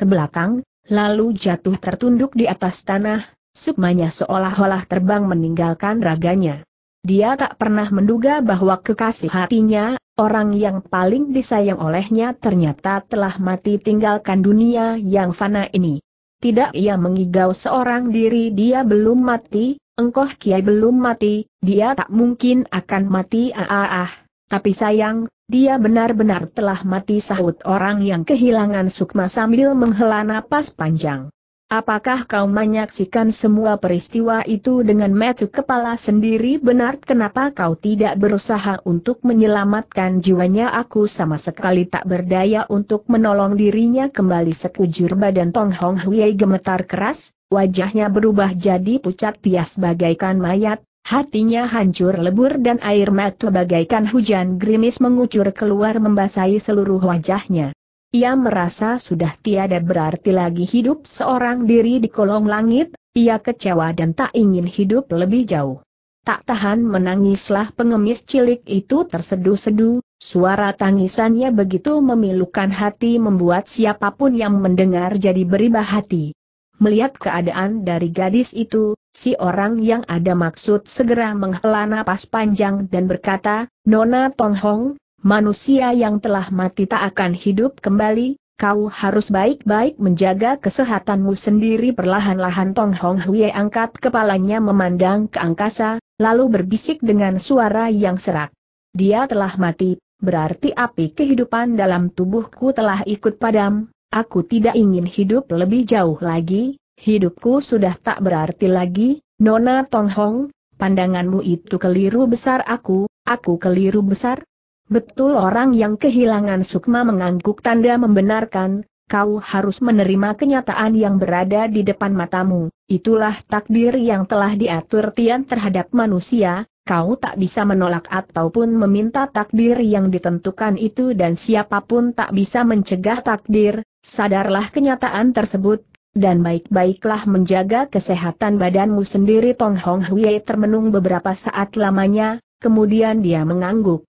ke belakang, lalu jatuh tertunduk di atas tanah, sukmanya seolah-olah terbang meninggalkan raganya. Dia tak pernah menduga bahwa kekasih hatinya, orang yang paling disayang olehnya ternyata telah mati tinggalkan dunia yang fana ini. Tidak ia mengigau seorang diri dia belum mati, engkoh kiai belum mati, dia tak mungkin akan mati ah ah. Tapi sayang, dia benar-benar telah mati sahut orang yang kehilangan sukma sambil menghela napas panjang. Apakah kau menyaksikan semua peristiwa itu dengan mata kepala sendiri benar kenapa kau tidak berusaha untuk menyelamatkan jiwanya aku sama sekali tak berdaya untuk menolong dirinya kembali sekujur badan Tong Hong Hui gemetar keras, wajahnya berubah jadi pucat pias bagaikan mayat, hatinya hancur lebur dan air mata bagaikan hujan gerimis mengucur keluar membasahi seluruh wajahnya. Ia merasa sudah tiada berarti lagi hidup seorang diri di kolong langit, ia kecewa dan tak ingin hidup lebih jauh. Tak tahan menangislah pengemis cilik itu terseduh sedu suara tangisannya begitu memilukan hati membuat siapapun yang mendengar jadi beribah hati. Melihat keadaan dari gadis itu, si orang yang ada maksud segera menghela napas panjang dan berkata, Nona Tong Hong manusia yang telah mati tak akan hidup kembali, kau harus baik-baik menjaga kesehatanmu sendiri perlahan-lahan Tong Hong Hwie angkat kepalanya memandang ke angkasa, lalu berbisik dengan suara yang serak. Dia telah mati, berarti api kehidupan dalam tubuhku telah ikut padam, aku tidak ingin hidup lebih jauh lagi, hidupku sudah tak berarti lagi, Nona Tong Hong, pandanganmu itu keliru besar aku, aku keliru besar, Betul orang yang kehilangan Sukma mengangguk tanda membenarkan, kau harus menerima kenyataan yang berada di depan matamu. Itulah takdir yang telah diatur Tian terhadap manusia, kau tak bisa menolak ataupun meminta takdir yang ditentukan itu dan siapapun tak bisa mencegah takdir, sadarlah kenyataan tersebut, dan baik-baiklah menjaga kesehatan badanmu sendiri Tong Hong Hui termenung beberapa saat lamanya, kemudian dia mengangguk.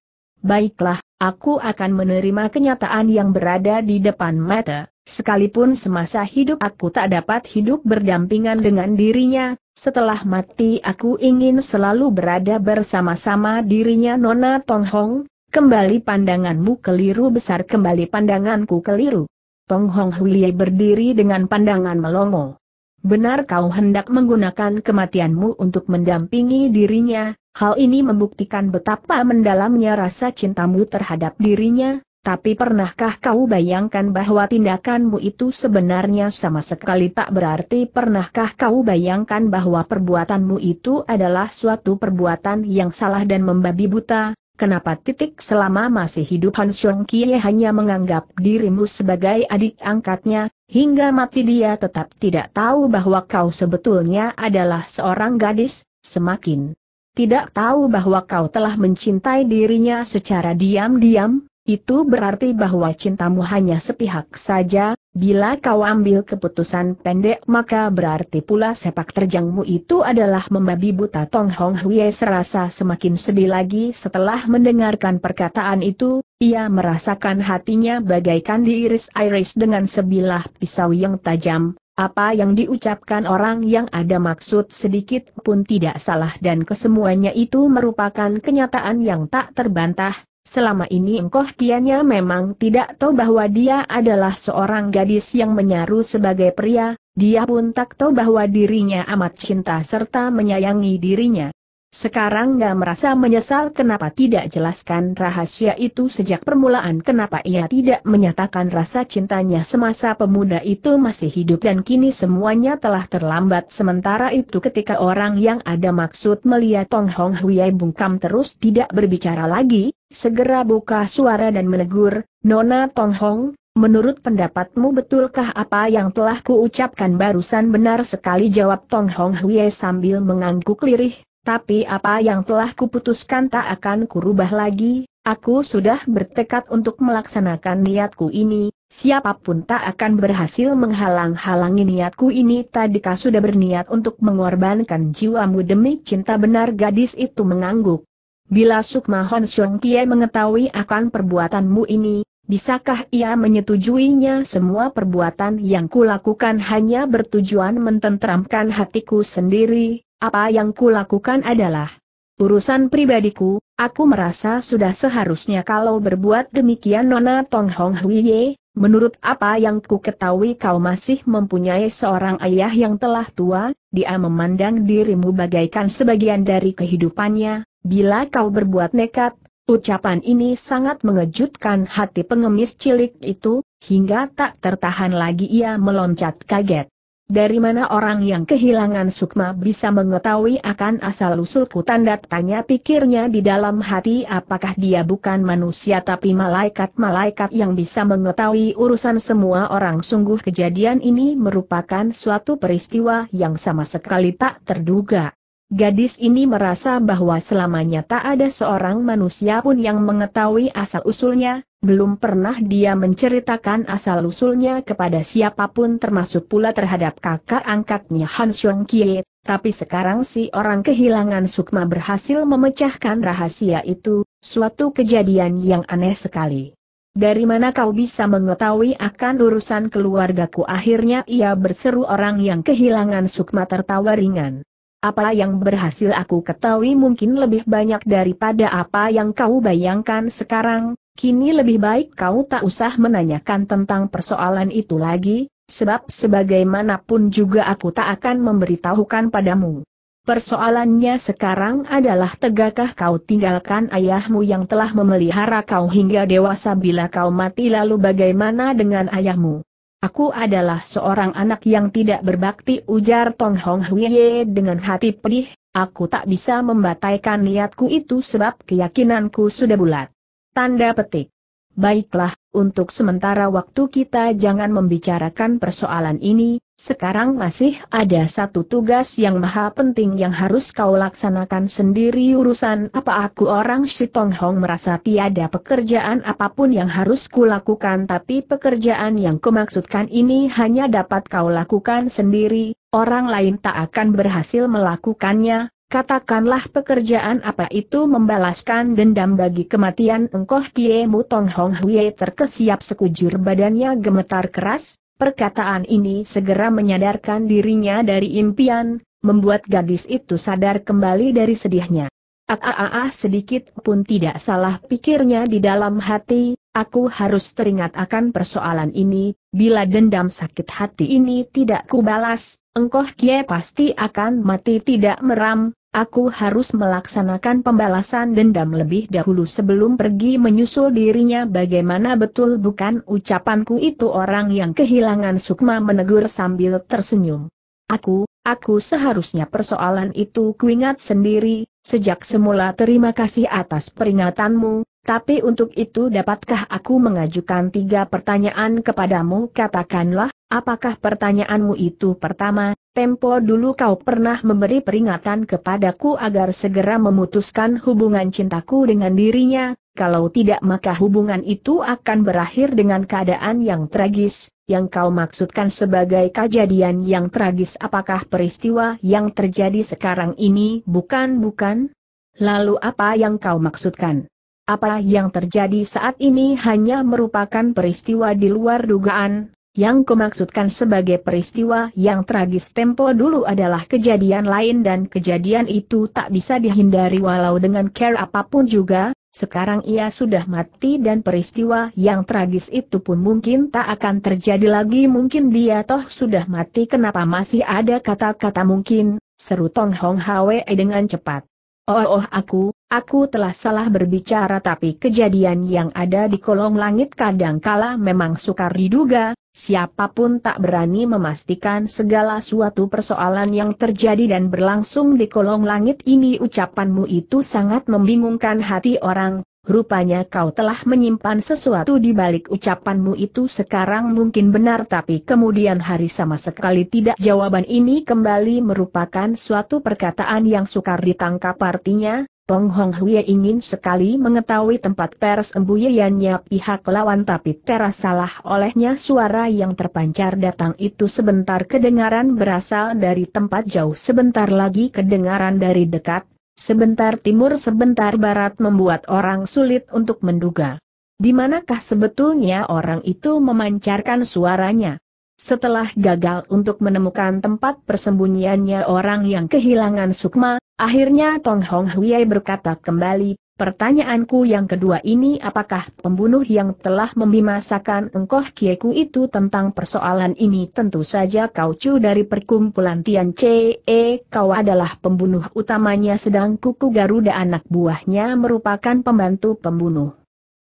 Baiklah, aku akan menerima kenyataan yang berada di depan mata, sekalipun semasa hidup aku tak dapat hidup berdampingan dengan dirinya, setelah mati aku ingin selalu berada bersama-sama dirinya Nona Tong Hong, kembali pandanganmu keliru besar kembali pandanganku keliru. Tong Hong Huiye berdiri dengan pandangan melongo. Benar kau hendak menggunakan kematianmu untuk mendampingi dirinya, Hal ini membuktikan betapa mendalamnya rasa cintamu terhadap dirinya, tapi pernahkah kau bayangkan bahwa tindakanmu itu sebenarnya sama sekali tak berarti pernahkah kau bayangkan bahwa perbuatanmu itu adalah suatu perbuatan yang salah dan membabi buta? Kenapa titik selama masih hidup Han Xiong Kie hanya menganggap dirimu sebagai adik angkatnya, hingga mati dia tetap tidak tahu bahwa kau sebetulnya adalah seorang gadis, semakin tidak tahu bahwa kau telah mencintai dirinya secara diam-diam, itu berarti bahwa cintamu hanya sepihak saja, bila kau ambil keputusan pendek maka berarti pula sepak terjangmu itu adalah membabi buta Tong Hong Hwie serasa semakin sedih lagi setelah mendengarkan perkataan itu, ia merasakan hatinya bagaikan diiris-iris dengan sebilah pisau yang tajam, apa yang diucapkan orang yang ada maksud sedikit pun tidak salah dan kesemuanya itu merupakan kenyataan yang tak terbantah. Selama ini engkau kiannya memang tidak tahu bahwa dia adalah seorang gadis yang menyaru sebagai pria, dia pun tak tahu bahwa dirinya amat cinta serta menyayangi dirinya. Sekarang nggak merasa menyesal kenapa tidak jelaskan rahasia itu sejak permulaan kenapa ia tidak menyatakan rasa cintanya semasa pemuda itu masih hidup dan kini semuanya telah terlambat sementara itu ketika orang yang ada maksud melihat Tong Hong Huyai bungkam terus tidak berbicara lagi, segera buka suara dan menegur, Nona Tong Hong, Menurut pendapatmu betulkah apa yang telah kuucapkan barusan benar sekali jawab Tong Hong hui sambil mengangguk lirih, tapi apa yang telah kuputuskan tak akan kurubah lagi, aku sudah bertekad untuk melaksanakan niatku ini, siapapun tak akan berhasil menghalang-halangi niatku ini tadika sudah berniat untuk mengorbankan jiwamu demi cinta benar gadis itu mengangguk. Bila Sukma Hon Xiong Tie mengetahui akan perbuatanmu ini, bisakah ia menyetujuinya semua perbuatan yang kulakukan hanya bertujuan mententeramkan hatiku sendiri, apa yang kulakukan adalah urusan pribadiku, aku merasa sudah seharusnya kalau berbuat demikian Nona Tong Hong Huiye, menurut apa yang ku ketahui kau masih mempunyai seorang ayah yang telah tua, dia memandang dirimu bagaikan sebagian dari kehidupannya, bila kau berbuat nekat, Ucapan ini sangat mengejutkan hati pengemis cilik itu, hingga tak tertahan lagi ia meloncat kaget dari mana orang yang kehilangan sukma bisa mengetahui akan asal-usulku tanda tanya pikirnya di dalam hati apakah dia bukan manusia tapi malaikat-malaikat yang bisa mengetahui urusan semua orang sungguh kejadian ini merupakan suatu peristiwa yang sama sekali tak terduga. Gadis ini merasa bahwa selamanya tak ada seorang manusia pun yang mengetahui asal-usulnya, belum pernah dia menceritakan asal-usulnya kepada siapapun termasuk pula terhadap kakak angkatnya Han Xiong Kie, tapi sekarang si orang kehilangan Sukma berhasil memecahkan rahasia itu, suatu kejadian yang aneh sekali. Dari mana kau bisa mengetahui akan urusan keluargaku akhirnya ia berseru orang yang kehilangan Sukma tertawa ringan. Apa yang berhasil aku ketahui mungkin lebih banyak daripada apa yang kau bayangkan sekarang, kini lebih baik kau tak usah menanyakan tentang persoalan itu lagi, sebab sebagaimanapun juga aku tak akan memberitahukan padamu. Persoalannya sekarang adalah tegakkah kau tinggalkan ayahmu yang telah memelihara kau hingga dewasa bila kau mati lalu bagaimana dengan ayahmu? Aku adalah seorang anak yang tidak berbakti ujar Tong Hong Huiye dengan hati pedih, aku tak bisa membataikan niatku itu sebab keyakinanku sudah bulat. Tanda petik. Baiklah, untuk sementara waktu kita jangan membicarakan persoalan ini, sekarang masih ada satu tugas yang maha penting yang harus kau laksanakan sendiri urusan apa aku orang si Tong Hong merasa tiada pekerjaan apapun yang harus kulakukan tapi pekerjaan yang kumaksudkan ini hanya dapat kau lakukan sendiri, orang lain tak akan berhasil melakukannya, Katakanlah pekerjaan apa itu membalaskan dendam bagi kematian engkoh Kie Mutong Hong Hui terkesiap sekujur badannya gemetar keras, perkataan ini segera menyadarkan dirinya dari impian, membuat gadis itu sadar kembali dari sedihnya. Ah, ah, ah, ah sedikit pun tidak salah pikirnya di dalam hati, aku harus teringat akan persoalan ini, bila dendam sakit hati ini tidak kubalas, engkoh kie pasti akan mati tidak meram, aku harus melaksanakan pembalasan dendam lebih dahulu sebelum pergi menyusul dirinya bagaimana betul bukan ucapanku itu orang yang kehilangan sukma menegur sambil tersenyum. Aku, aku seharusnya persoalan itu kuingat sendiri, sejak semula terima kasih atas peringatanmu, tapi untuk itu dapatkah aku mengajukan tiga pertanyaan kepadamu katakanlah, Apakah pertanyaanmu itu pertama, tempo dulu kau pernah memberi peringatan kepadaku agar segera memutuskan hubungan cintaku dengan dirinya, kalau tidak maka hubungan itu akan berakhir dengan keadaan yang tragis, yang kau maksudkan sebagai kejadian yang tragis apakah peristiwa yang terjadi sekarang ini bukan-bukan? Lalu apa yang kau maksudkan? Apa yang terjadi saat ini hanya merupakan peristiwa di luar dugaan, yang kumaksudkan sebagai peristiwa yang tragis tempo dulu adalah kejadian lain dan kejadian itu tak bisa dihindari walau dengan care apapun juga, sekarang ia sudah mati dan peristiwa yang tragis itu pun mungkin tak akan terjadi lagi mungkin dia toh sudah mati kenapa masih ada kata-kata mungkin, seru Tong Hong Hwe dengan cepat. Oh, oh aku, aku telah salah berbicara tapi kejadian yang ada di kolong langit kadangkala memang sukar diduga, siapapun tak berani memastikan segala suatu persoalan yang terjadi dan berlangsung di kolong langit ini ucapanmu itu sangat membingungkan hati orang, Rupanya kau telah menyimpan sesuatu di balik ucapanmu itu sekarang mungkin benar tapi kemudian hari sama sekali tidak jawaban ini kembali merupakan suatu perkataan yang sukar ditangkap artinya, Tong Hong Hui ingin sekali mengetahui tempat pers embuyiannya pihak lawan tapi terasalah olehnya suara yang terpancar datang itu sebentar kedengaran berasal dari tempat jauh sebentar lagi kedengaran dari dekat, Sebentar timur sebentar barat membuat orang sulit untuk menduga. Di manakah sebetulnya orang itu memancarkan suaranya? Setelah gagal untuk menemukan tempat persembunyiannya orang yang kehilangan sukma, akhirnya Tong Hong Hui berkata kembali, Pertanyaanku yang kedua ini apakah pembunuh yang telah membimasakan engkoh kieku itu tentang persoalan ini tentu saja kau cu dari perkumpulan Tian C.E. Kau adalah pembunuh utamanya sedang kuku Garuda anak buahnya merupakan pembantu pembunuh.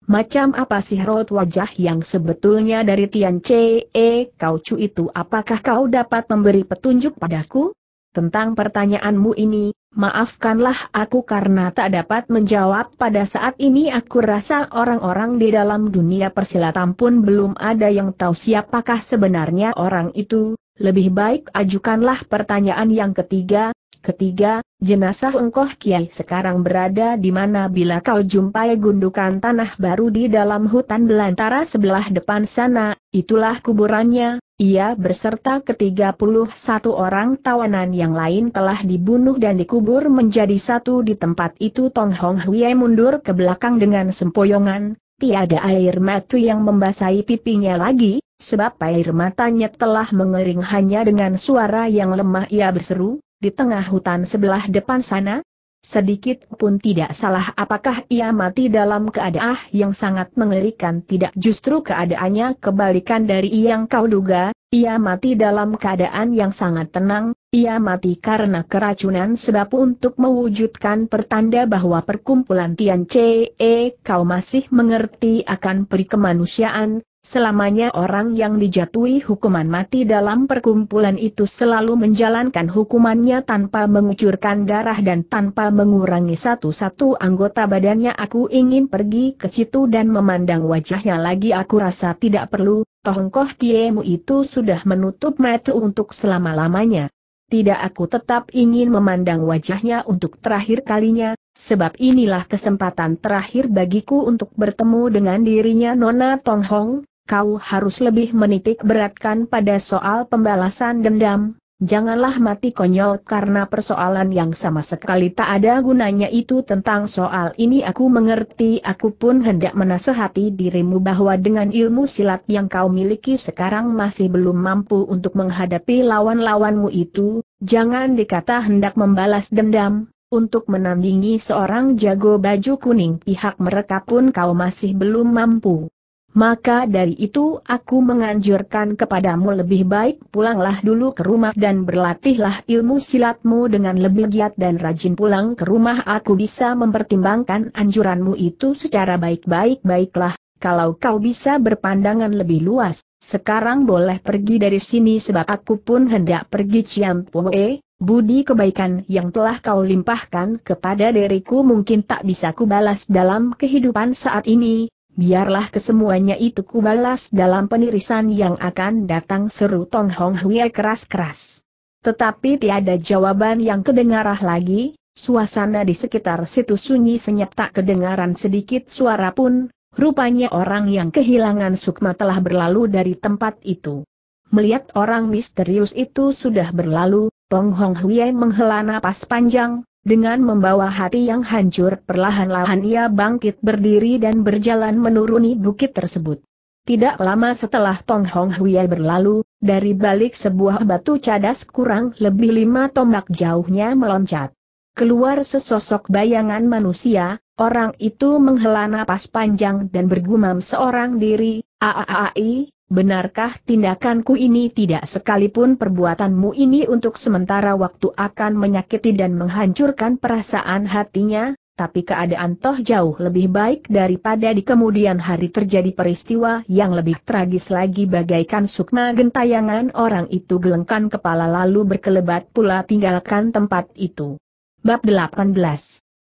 Macam apa sih rot wajah yang sebetulnya dari Tian C.E. Kau cu itu apakah kau dapat memberi petunjuk padaku? Tentang pertanyaanmu ini, maafkanlah aku karena tak dapat menjawab pada saat ini aku rasa orang-orang di dalam dunia persilatan pun belum ada yang tahu siapakah sebenarnya orang itu, lebih baik ajukanlah pertanyaan yang ketiga, ketiga, jenazah engkau kiai sekarang berada di mana bila kau jumpai gundukan tanah baru di dalam hutan belantara sebelah depan sana, itulah kuburannya, ia berserta ke-31 orang tawanan yang lain telah dibunuh dan dikubur menjadi satu di tempat itu Tong Hong Hwie mundur ke belakang dengan sempoyongan, tiada air mata yang membasahi pipinya lagi, sebab air matanya telah mengering hanya dengan suara yang lemah ia berseru, di tengah hutan sebelah depan sana, Sedikit pun tidak salah apakah ia mati dalam keadaan yang sangat mengerikan tidak justru keadaannya kebalikan dari yang kau duga, ia mati dalam keadaan yang sangat tenang, ia mati karena keracunan sebab untuk mewujudkan pertanda bahwa perkumpulan Tian Che kau masih mengerti akan perikemanusiaan, Selamanya orang yang dijatuhi hukuman mati dalam perkumpulan itu selalu menjalankan hukumannya tanpa mengucurkan darah dan tanpa mengurangi satu-satu anggota badannya aku ingin pergi ke situ dan memandang wajahnya lagi aku rasa tidak perlu, Tohengkoh tiemu itu sudah menutup mata untuk selama-lamanya. Tidak aku tetap ingin memandang wajahnya untuk terakhir kalinya, sebab inilah kesempatan terakhir bagiku untuk bertemu dengan dirinya Nona Tonghong, kau harus lebih menitik beratkan pada soal pembalasan dendam, janganlah mati konyol karena persoalan yang sama sekali tak ada gunanya itu tentang soal ini aku mengerti aku pun hendak menasehati dirimu bahwa dengan ilmu silat yang kau miliki sekarang masih belum mampu untuk menghadapi lawan-lawanmu itu, jangan dikata hendak membalas dendam, untuk menandingi seorang jago baju kuning pihak mereka pun kau masih belum mampu. Maka dari itu aku menganjurkan kepadamu lebih baik pulanglah dulu ke rumah dan berlatihlah ilmu silatmu dengan lebih giat dan rajin pulang ke rumah aku bisa mempertimbangkan anjuranmu itu secara baik-baik baiklah, kalau kau bisa berpandangan lebih luas, sekarang boleh pergi dari sini sebab aku pun hendak pergi Ciam Ciampoe, budi kebaikan yang telah kau limpahkan kepada diriku mungkin tak bisa kubalas dalam kehidupan saat ini, biarlah kesemuanya itu kubalas dalam penirisan yang akan datang seru Tong Hong Hwie keras-keras. Tetapi tiada jawaban yang kedengarah lagi, suasana di sekitar situ sunyi senyap tak kedengaran sedikit suara pun, rupanya orang yang kehilangan sukma telah berlalu dari tempat itu. Melihat orang misterius itu sudah berlalu, Tong Hong Hwie menghela napas panjang, dengan membawa hati yang hancur, perlahan-lahan ia bangkit berdiri dan berjalan menuruni bukit tersebut. Tidak lama setelah Tong Hong Huiye berlalu, dari balik sebuah batu cadas kurang lebih lima tombak jauhnya meloncat. Keluar sesosok bayangan manusia, orang itu menghela napas panjang dan bergumam seorang diri, aaai, benarkah tindakanku ini tidak sekalipun perbuatanmu ini untuk sementara waktu akan menyakiti dan menghancurkan perasaan hatinya, tapi keadaan toh jauh lebih baik daripada di kemudian hari terjadi peristiwa yang lebih tragis lagi bagaikan sukma gentayangan orang itu gelengkan kepala lalu berkelebat pula tinggalkan tempat itu. Bab 18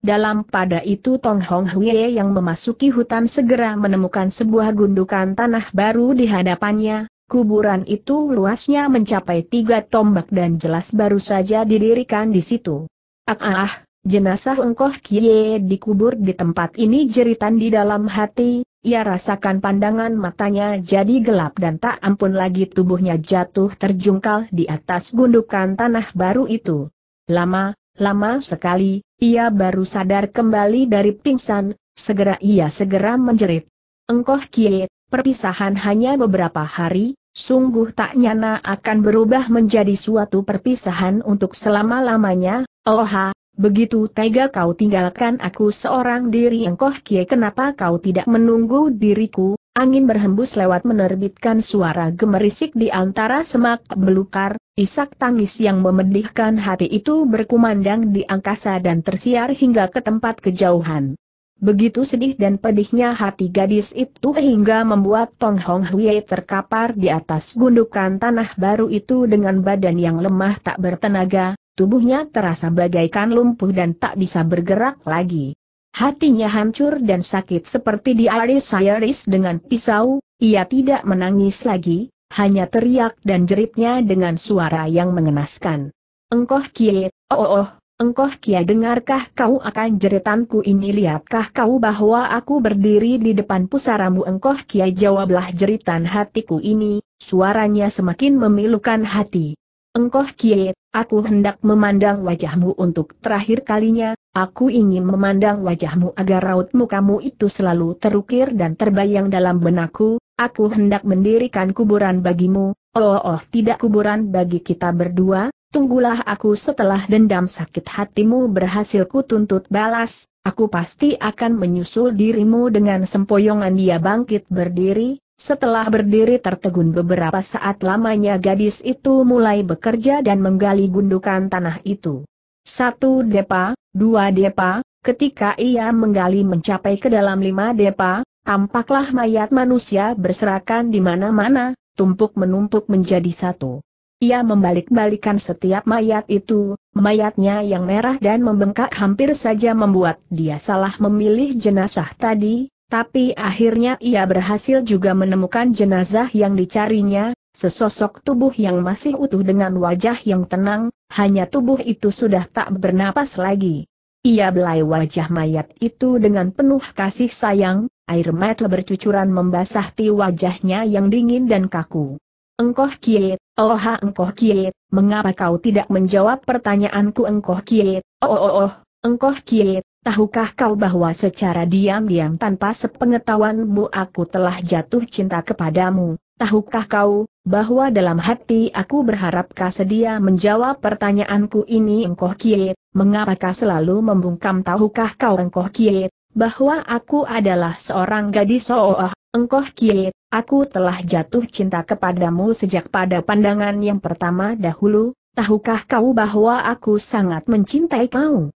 dalam pada itu Tong Hong Hwee yang memasuki hutan segera menemukan sebuah gundukan tanah baru di hadapannya, kuburan itu luasnya mencapai tiga tombak dan jelas baru saja didirikan di situ. Ah ah, ah jenazah engkoh kie dikubur di tempat ini jeritan di dalam hati, ia rasakan pandangan matanya jadi gelap dan tak ampun lagi tubuhnya jatuh terjungkal di atas gundukan tanah baru itu. Lama, Lama sekali, ia baru sadar kembali dari pingsan, segera ia segera menjerit. Engkoh kie, perpisahan hanya beberapa hari, sungguh tak nyana akan berubah menjadi suatu perpisahan untuk selama-lamanya, oha, begitu tega kau tinggalkan aku seorang diri engkoh kie kenapa kau tidak menunggu diriku, Angin berhembus lewat menerbitkan suara gemerisik di antara semak belukar, isak tangis yang memedihkan hati itu berkumandang di angkasa dan tersiar hingga ke tempat kejauhan. Begitu sedih dan pedihnya hati gadis itu hingga membuat Tong Hong Hui terkapar di atas gundukan tanah baru itu dengan badan yang lemah tak bertenaga, tubuhnya terasa bagaikan lumpuh dan tak bisa bergerak lagi. Hatinya hancur dan sakit seperti diari iris dengan pisau, ia tidak menangis lagi, hanya teriak dan jeritnya dengan suara yang mengenaskan. Engkoh kie, oh, oh oh, engkoh kie dengarkah kau akan jeritanku ini lihatkah kau bahwa aku berdiri di depan pusaramu engkoh kie jawablah jeritan hatiku ini, suaranya semakin memilukan hati. Engkoh Kie, aku hendak memandang wajahmu untuk terakhir kalinya, aku ingin memandang wajahmu agar raut mukamu itu selalu terukir dan terbayang dalam benakku, aku hendak mendirikan kuburan bagimu, oh oh tidak kuburan bagi kita berdua, tunggulah aku setelah dendam sakit hatimu berhasil kutuntut balas, aku pasti akan menyusul dirimu dengan sempoyongan dia bangkit berdiri, setelah berdiri tertegun beberapa saat lamanya gadis itu mulai bekerja dan menggali gundukan tanah itu. Satu depa, dua depa, ketika ia menggali mencapai ke dalam lima depa, tampaklah mayat manusia berserakan di mana-mana, tumpuk menumpuk menjadi satu. Ia membalik-balikan setiap mayat itu, mayatnya yang merah dan membengkak hampir saja membuat dia salah memilih jenazah tadi, tapi akhirnya ia berhasil juga menemukan jenazah yang dicarinya, sesosok tubuh yang masih utuh dengan wajah yang tenang, hanya tubuh itu sudah tak bernapas lagi. Ia belai wajah mayat itu dengan penuh kasih sayang, air mata bercucuran membasahi wajahnya yang dingin dan kaku. Engkoh kiet, oh engkoh kiet, mengapa kau tidak menjawab pertanyaanku engkoh kiet, oh oh oh, oh engkoh kiet, Tahukah kau bahwa secara diam-diam tanpa sepengetahuanmu aku telah jatuh cinta kepadamu? Tahukah kau, bahwa dalam hati aku berharap kau sedia menjawab pertanyaanku ini Engkoh kie, mengapakah selalu membungkam tahukah kau Engkoh kie, bahwa aku adalah seorang gadis oh, oh Engkoh kie, aku telah jatuh cinta kepadamu sejak pada pandangan yang pertama dahulu, tahukah kau bahwa aku sangat mencintai kau?